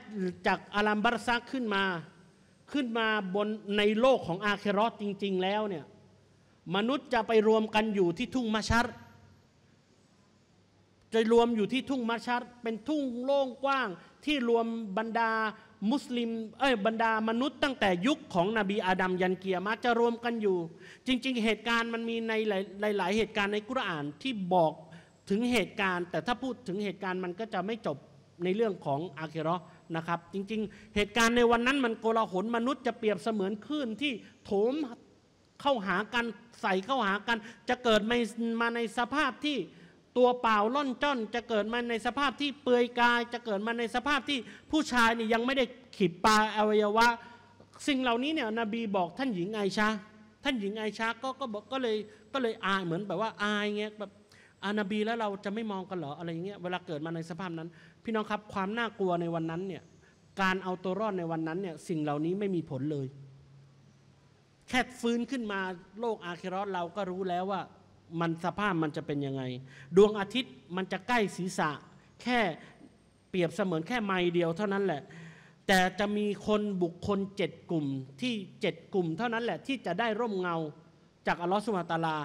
จากอารัมบารซักขึ้นมา ขึ้นมาบนในโลกของอาเคโรสจริง ๆ แล้วเนี่ยมนุษย์จะไปรวมกันอยู่ที่ทุ่งมาชัดจะรวมอยู่ที่ทุ่งมัชัดเป็นทุ่งโล่งกว้าง ที่รวมบรรดา มุสลิม เอ้ยบรรดามนุษย์ตั้งแต่ยุคของนบีอาดัมยันเกียมาจะรวมกันอยู่ จริง ๆ เหตุการณ์มันมีในหลาย ๆ เหตุการณ์ในกุรอานที่บอกถึงเหตุการณ์ แต่ถ้าพูดถึงเหตุการณ์มันก็จะไม่จบในเรื่องของอาเครอนะครับ จริงๆ เหตุการณ์ในวันนั้นมันโกลาหลมนุษย์จะเปรียบเสมือนคลื่นที่โถมเข้าหากันใส่เข้าหากันจะเกิดมาในสภาพที่ตัวเปล่าล่อนจ้อนจะเกิดมาในสภาพที่เปลือยกาย จะเกิดมาในสภาพที่ผู้ชายนี่ยังไม่ได้ขีดปลาอวัยวะสิ่งเหล่านี้เนี่ยนบีบอกท่านหญิงไอชาท่านหญิงไอชาก็ก็บอกก็เลยก็เลยอายเหมือนแบบว่าอายเงี้ยแบบอานบีแล้วเราจะไม่มองกันเหรออะไรเงี้ยเวลาเกิดมาในสภาพนั้น พี่น้องครับความน่ากลัวในวันนั้นเนี่ยการเอาตัวรอดในวันนั้นเนี่ยสิ่งเหล่านี้ไม่มีผลเลยแค่ฟื้นขึ้นมาโลกอาคิรอสเราก็รู้แล้วว่ามันสภาพมันจะเป็นยังไง ดวงอาทิตย์มันจะใกล้ศีรษะ แค่เปรียบเสมือนแค่ไม้เดียวเท่านั้นแหละ แต่จะมีคนบุคคลเจ็ดกลุ่มที่เจ็ดกลุ่มเท่านั้นแหละ ที่จะได้ร่มเงาจากอัลลอฮฺสุมาตาลา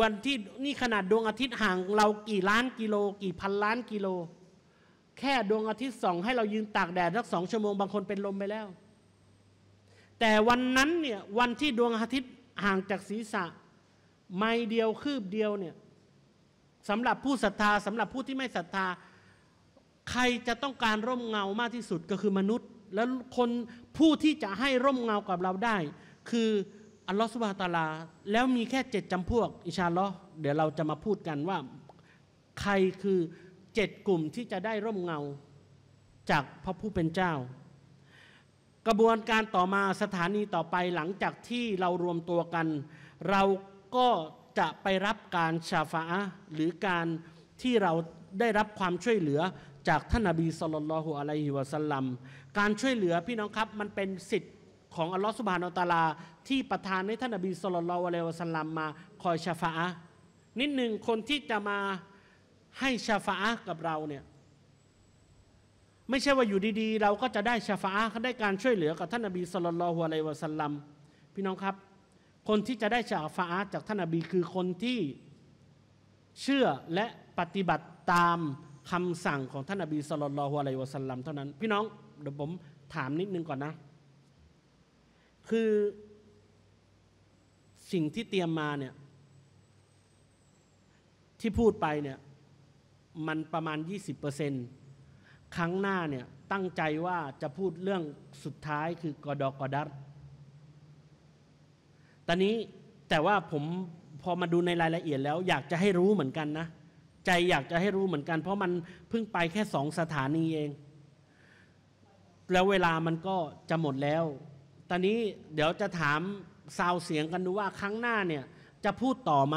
วันที่นี่ขนาดดวงอาทิตย์ห่างเรากี่ล้านกิโลกี่พันล้านกิโล แค่ดวงอาทิตย์ส่องให้เรายืนตากแดดสักสองชั่วโมงบางคนเป็นลมไปแล้วแต่วันนั้นเนี่ยวันที่ดวงอาทิตย์ห่างจากศีรษะ ไม่เดียวคืบเดียวเนี่ยสำหรับผู้ศรัทธาสำหรับผู้ที่ไม่ศรัทธา ใครจะต้องการร่มเงามากที่สุดก็คือมนุษย์ แล้วคนผู้ที่จะให้ร่มเงากับเราได้ คืออัลลอฮฺสุบฮฺตาลา แล้วมีแค่เจ็ดจำพวก อิชาลอเดี๋ยวเราจะมาพูดกันว่าใครคือเจ็ดกลุ่มที่จะได้ร่มเงาจากพระผู้เป็นเจ้ากระบวนการต่อมาสถานีต่อไปหลังจากที่เรารวมตัวกัน เราก็จะไปรับการชาฟะหรือการที่เราได้รับความช่วยเหลือจากท่านนบีสุลต่านหัวอะลัยฮิวะสัลลัมการช่วยเหลือพี่น้องครับ มันเป็นสิทธิ์ของอัลลอฮฺสุบฮานาตาลาที่ประทานให้ท่านนบีสุลต่านอะลัยฮิวะสัลลัมมาคอยชาฟานิดหนึ่งคนที่จะมาให้ชาฟากับเราเนี่ยไม่ใช่ว่าอยู่ดีๆเราก็จะได้ชาฟาเขาได้การช่วยเหลือ กับท่านอบีสุลต่ลฮ์อะลัยวะสัลลัมพี่น้องครับคนที่จะได้ชาฟาจากท่านอบีคือคนที่เชื่อและปฏิบัติตามคำสั่งของท่านอบีสุลลฮ์อะลัยวะสัลลัมเท่านั้น พี่น้องเดี๋ยวผมถามนิดนึงก่อนนะคือสิ่งที่เตรียมมาเนี่ยที่พูดไปเนี่ยมันประมาณ 20%เปอร์เซ็นต์ครั้งหน้าเนี่ยตั้งใจว่าจะพูดเรื่องสุดท้ายคือกอดอกอดัตตอนนี้แต่ว่าผมพอมาดูในรายละเอียดแล้ว อยากจะให้รู้เหมือนกันนะใจอยากจะให้รู้เหมือนกัน เพราะมันเพิ่งไปแค่สองสถานีเอง แล้วเวลามันก็จะหมดแล้ว ตอนนี้เดี๋ยวจะถามซาวเสียงกันดูว่า ครั้งหน้าเนี่ย จะพูดต่อไหม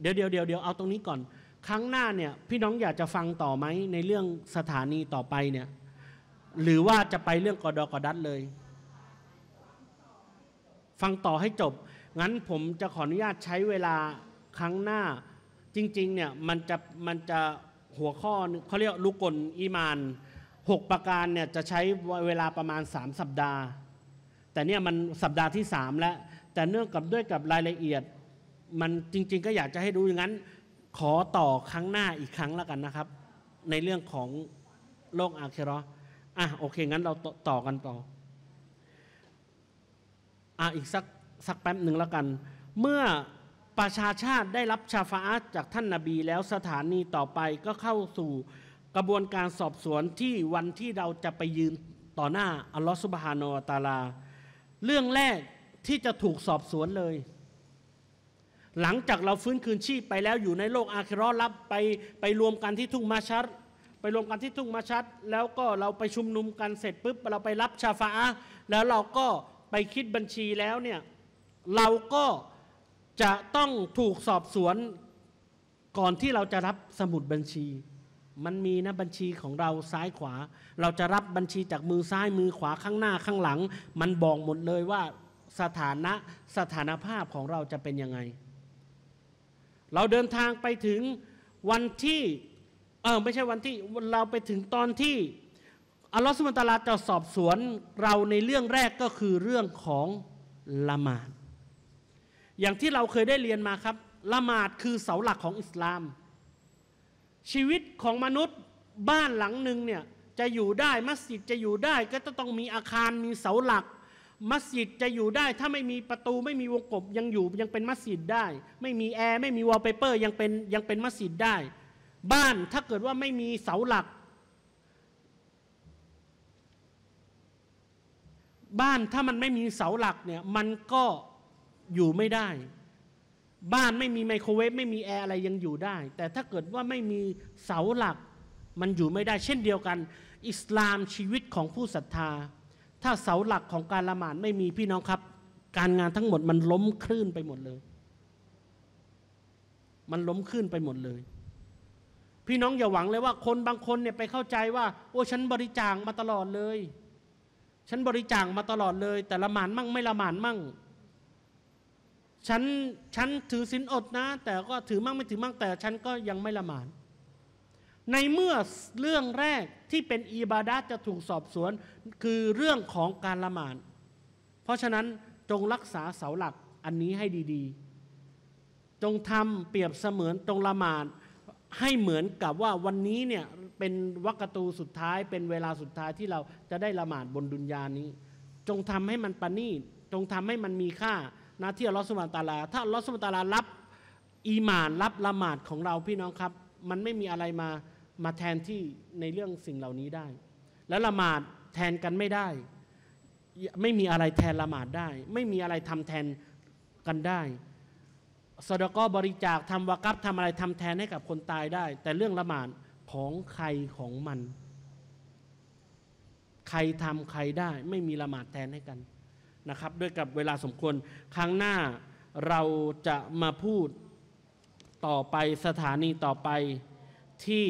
เดี๋ยวเดี๋ยวเดี๋ยวเดี๋ยวเอาตรงนี้ก่อนครั้งหน้าเนี่ยพี่น้องอยากจะฟังต่อไหมในเรื่องสถานีต่อไปเนี่ยหรือว่าจะไปเรื่องกอดอกอดัตเลย ฟังต่อให้จบ งั้นผมจะขออนุญาตใช้เวลาครั้งหน้าจริงๆเนี่ยมันจะมันจะหัวข้อเขาเรียกลุกลอีมาน 6 ประการเนี่ยจะใช้เวลาประมาณ3สัปดาห์ แต่เนี่ยมันสัปดาห์ที่ 3 แล้วแต่เนื่องกับด้วยกับรายละเอียด มันจริง ๆ ก็อยากจะให้ดูอย่างนั้นขอต่อครั้งหน้าอีกครั้งแล้วกันนะครับ ในเรื่องของโลกอาเคโรอ่ะโอเค งั้นเราต่อกันต่ออ่ะอีกสักสักแป๊บหนึ่งแล้วกัน เมื่อประชาชาติได้รับชาฟาจากท่านนาบีแล้วสถานีต่อไปก็เข้าสู่กระบวนการสอบสวนที่วันที่เราจะไปยืนต่อหน้าอัลลอฮฺสุบฮานอตาลา เรื่องแรกที่จะถูกสอบสวนเลยหลังจากเราฟื้นคืนชีพไปแล้วอยู่ในโลกอาคิรอรับไปไปรวมกันที่ทุ่งมาชัดไปรวมกันที่ทุ่งมาชัดแล้วก็เราไปชุมนุมกันเสร็จปุ๊บ เราไปรับชาฟาแล้วเราก็ไปคิดบัญชีแล้วเนี่ยเราก็จะต้องถูกสอบสวนก่อนที่เราจะรับสมุดบัญชี มันมีนะบัญชีของเราซ้ายขวา เราจะรับบัญชีจากมือซ้ายมือขวาข้างหน้าข้างหลัง มันบอกหมดเลยว่าสถานะสถานภาพของเราจะเป็นยังไงเราเดินทางไปถึงวันที่เออไม่ใช่วันที่เราไปถึงตอนที่อัลลอฮฺสุบตาลาจะสอบสวนเราในเรื่องแรกก็คือเรื่องของละหมาดอย่างที่เราเคยได้เรียนมาครับละหมาดคือเสาหลักของอิสลาม ชีวิตของมนุษย์บ้านหลังหนึ่งเนี่ย จะอยู่ได้มัสยิดจะอยู่ได้ก็ต้องมีอาคารมีเสาหลักมัสยิดจะอยู่ได้ถ้าไม่มีประตูไม่มีวงกบยังอยู่ยังเป็นมัสยิดได้ ไม่มีแอร์ ไม่มีวอลเปเปอร์ยังเป็น ยังเป็นมัสยิดได้ บ้านถ้าเกิดว่าไม่มีเสาหลัก บ้านถ้ามันไม่มีเสาหลักเนี่ยมันก็อยู่ไม่ได้ บ้านไม่มีไมโครเวฟไม่มีแอร์ อะไรยังอยู่ได้ แต่ถ้าเกิดว่าไม่มีเสาหลักมันอยู่ไม่ได้เช่นเดียวกัน อิสลามชีวิตของผู้ศรัทธาถ้าเสาหลักของการละหมาดไม่มีพี่น้องครับ การงานทั้งหมดมันล้มคลื่นไปหมดเลย มันล้มคลื่นไปหมดเลย พี่น้องอย่าหวังเลยว่าคนบางคน เนี่ยไปเข้าใจว่า โอ้ ฉันบริจาคมาตลอดเลย ฉันบริจาคมาตลอดเลย แต่ละหมาดมั่งไม่ละหมาดมั่ง ฉันฉันถือศีลอดนะ แต่ก็ถือมั่งไม่ถือมั่ง แต่ฉันก็ยังไม่ละหมาดในเมื่อเรื่องแรกที่เป็นอีบาดาจะถูกสอบสวนคือเรื่องของการละหมาด เพราะฉะนั้นจงรักษาเสาหลักอันนี้ให้ดี ๆ จงทำเปรียบเสมือนจงละหมาดให้เหมือนกับว่าวันนี้เนี่ยเป็นวัคตูสุดท้าย เป็นเวลาสุดท้ายที่เราจะได้ละหมาดบนดุนยานี้ จงทำให้มันปณีตจงทำให้มันมีค่านาที่อัลลอฮฺสุบานตาลา ถ้าอัลลอฮฺสุบานตาลารับอีหมานรับละหมาดของเราพี่น้องครับ มันไม่มีอะไรมามาแทนที่ในเรื่องสิ่งเหล่านี้ได้ แล้วละหมาดแทนกันไม่ได้ ไม่มีอะไรแทนละหมาดได้ ไม่มีอะไรทำแทนกันได้สดกบริจาคทำวากับทำอะไรทำแทนให้กับคนตายได้ แต่เรื่องละหมาดของใครของมัน ใครทำใครได้ ไม่มีละหมาดแทนให้กันนะครับ ด้วยกับเวลาสมควร ครั้งหน้าเราจะมาพูดต่อไปสถานีต่อไปที่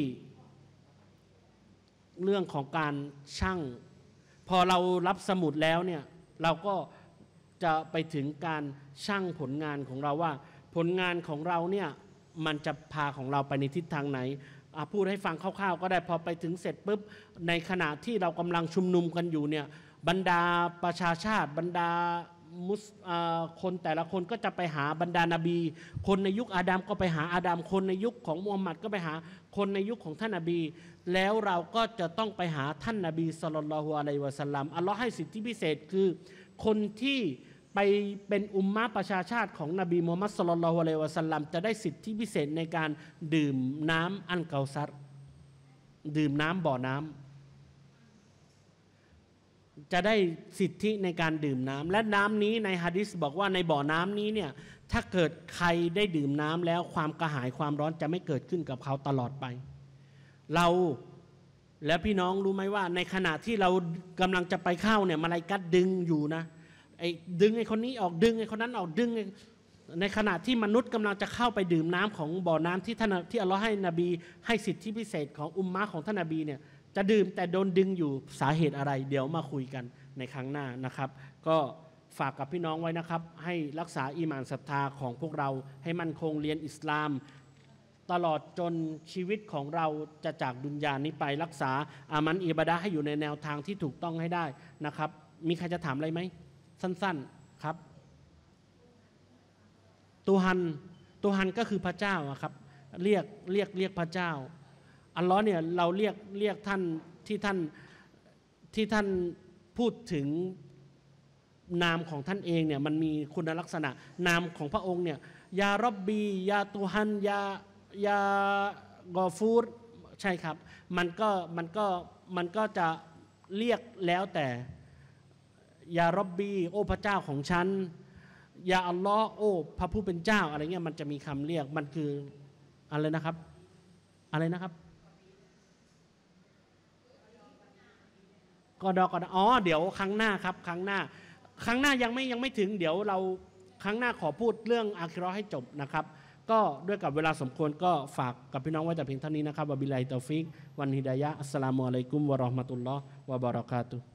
เรื่องของการช่างพอเรารับสมุดแล้วเนี่ยเราก็จะไปถึงการช่างผลงานของเราว่า ผลงานของเราเนี่ยมันจะพาของเราไปในทิศทางไหนพูดให้ฟังคร่าวๆ ก็ได้พอไปถึงเสร็จปุ๊บในขณะที่เรากำลังชุมนุมกันอยู่เนี่ยบรรดาประชาชาติบรรดามุสคนแต่ละคนก็จะไปหาบรรดานาบี คนในยุคอาดัมก็ไปหาอาดัมคนในยุคของมูฮัมหมัด ก็ไปหาคนในยุคของท่านนาบีแล้วเราก็จะต้องไปหาท่านนาบีสุลต่านละอะลัยวะสัลลัมอัลลอฮ์ให้สิทธิพิเศษคือ คนที่ไปเป็นอุมมะประชาชาติของนบีมูฮัมมัดสุลล่านอะลัยวะสัลลัมจะได้สิทธิพิเศษในการดื่มน้ำอันเกาซัดดื่มน้ำบ่อน้ำ จะได้สิทธิในการดื่มน้ำ และน้ำนี้ในฮะดิษบอกว่าในบ่อน้ำนี้เนี่ยถ้าเกิดใครได้ดื่มน้ำแล้วความกระหายความร้อนจะไม่เกิดขึ้นกับเขาตลอดไปเราและพี่น้องรู้ไหมว่า ในขณะที่เรากำลังจะไปเข้าเนี่ยมาลายกัดดึงอยู่นะไอ้ดึงไอ้คนนี้ออกดึงไอ้คนนั้นออกดึงในขณะที่มนุษย์กำลังจะเข้าไปดื่มน้ำของบ่อน้ำที่ท่านที่อัลลอฮ์ให้นบี ให้สิทธิพิเศษของอุมมะของท่านนบีเนี่ยจะดื่มแต่โดนดึงอยู่สาเหตุอะไร เดี๋ยวมาคุยกันในครั้งหน้านะครับ ก็ฝากกับพี่น้องไว้นะครับให้รักษาอีมานศรัทธาของพวกเราให้มั่นคงเรียนอิสลามตลอดจนชีวิตของเราจะจากดุนยานี้ไปรักษาอามันอิบาดาให้อยู่ในแนวทางที่ถูกต้องให้ได้นะครับ มีใครจะถามอะไรไหมสั้นๆครับตูฮันตูฮันก็คือพระเจ้าครับ เรียกเรียกเรียกพระเจ้า อัลลอฮ์เนี่ยเราเรียกเรียกท่านที่ท่านที่ท่านพูดถึงนามของท่านเองเนี่ยมันมีคุณลักษณะนามของพระองค์เนี่ยยารบบียาตูฮันยายากอฟูดใช่ครับมันก็มันก็มันก็จะเรียกแล้วแต่ยารบบีโอ้พระเจ้าของฉันยาอัลลอฮ์โอ้พระผู้เป็นเจ้า อะไรเงี้ย มันจะมีคำเรียกมันคืออะไรนะครับ อะไรนะครับกอดอกอดอ๋อเดี๋ยวครั้งหน้าครับครั้งหน้า ครั้งหน้ายังไม่ยังไม่ถึง เดี๋ยวเราครั้งหน้าขอพูดเรื่องอาคิรอให้จบนะครับก็ด้วยกับเวลาสมควรก็ฝากกับพี่น้องไว้แต่เพียงเท่านี้นะครับวบิลัยตอฟิก วันฮิดายะอัสสลามุอะลัยกุมวะราะห์มะตุลลอฮ์วะบะเราะกาตุฮ์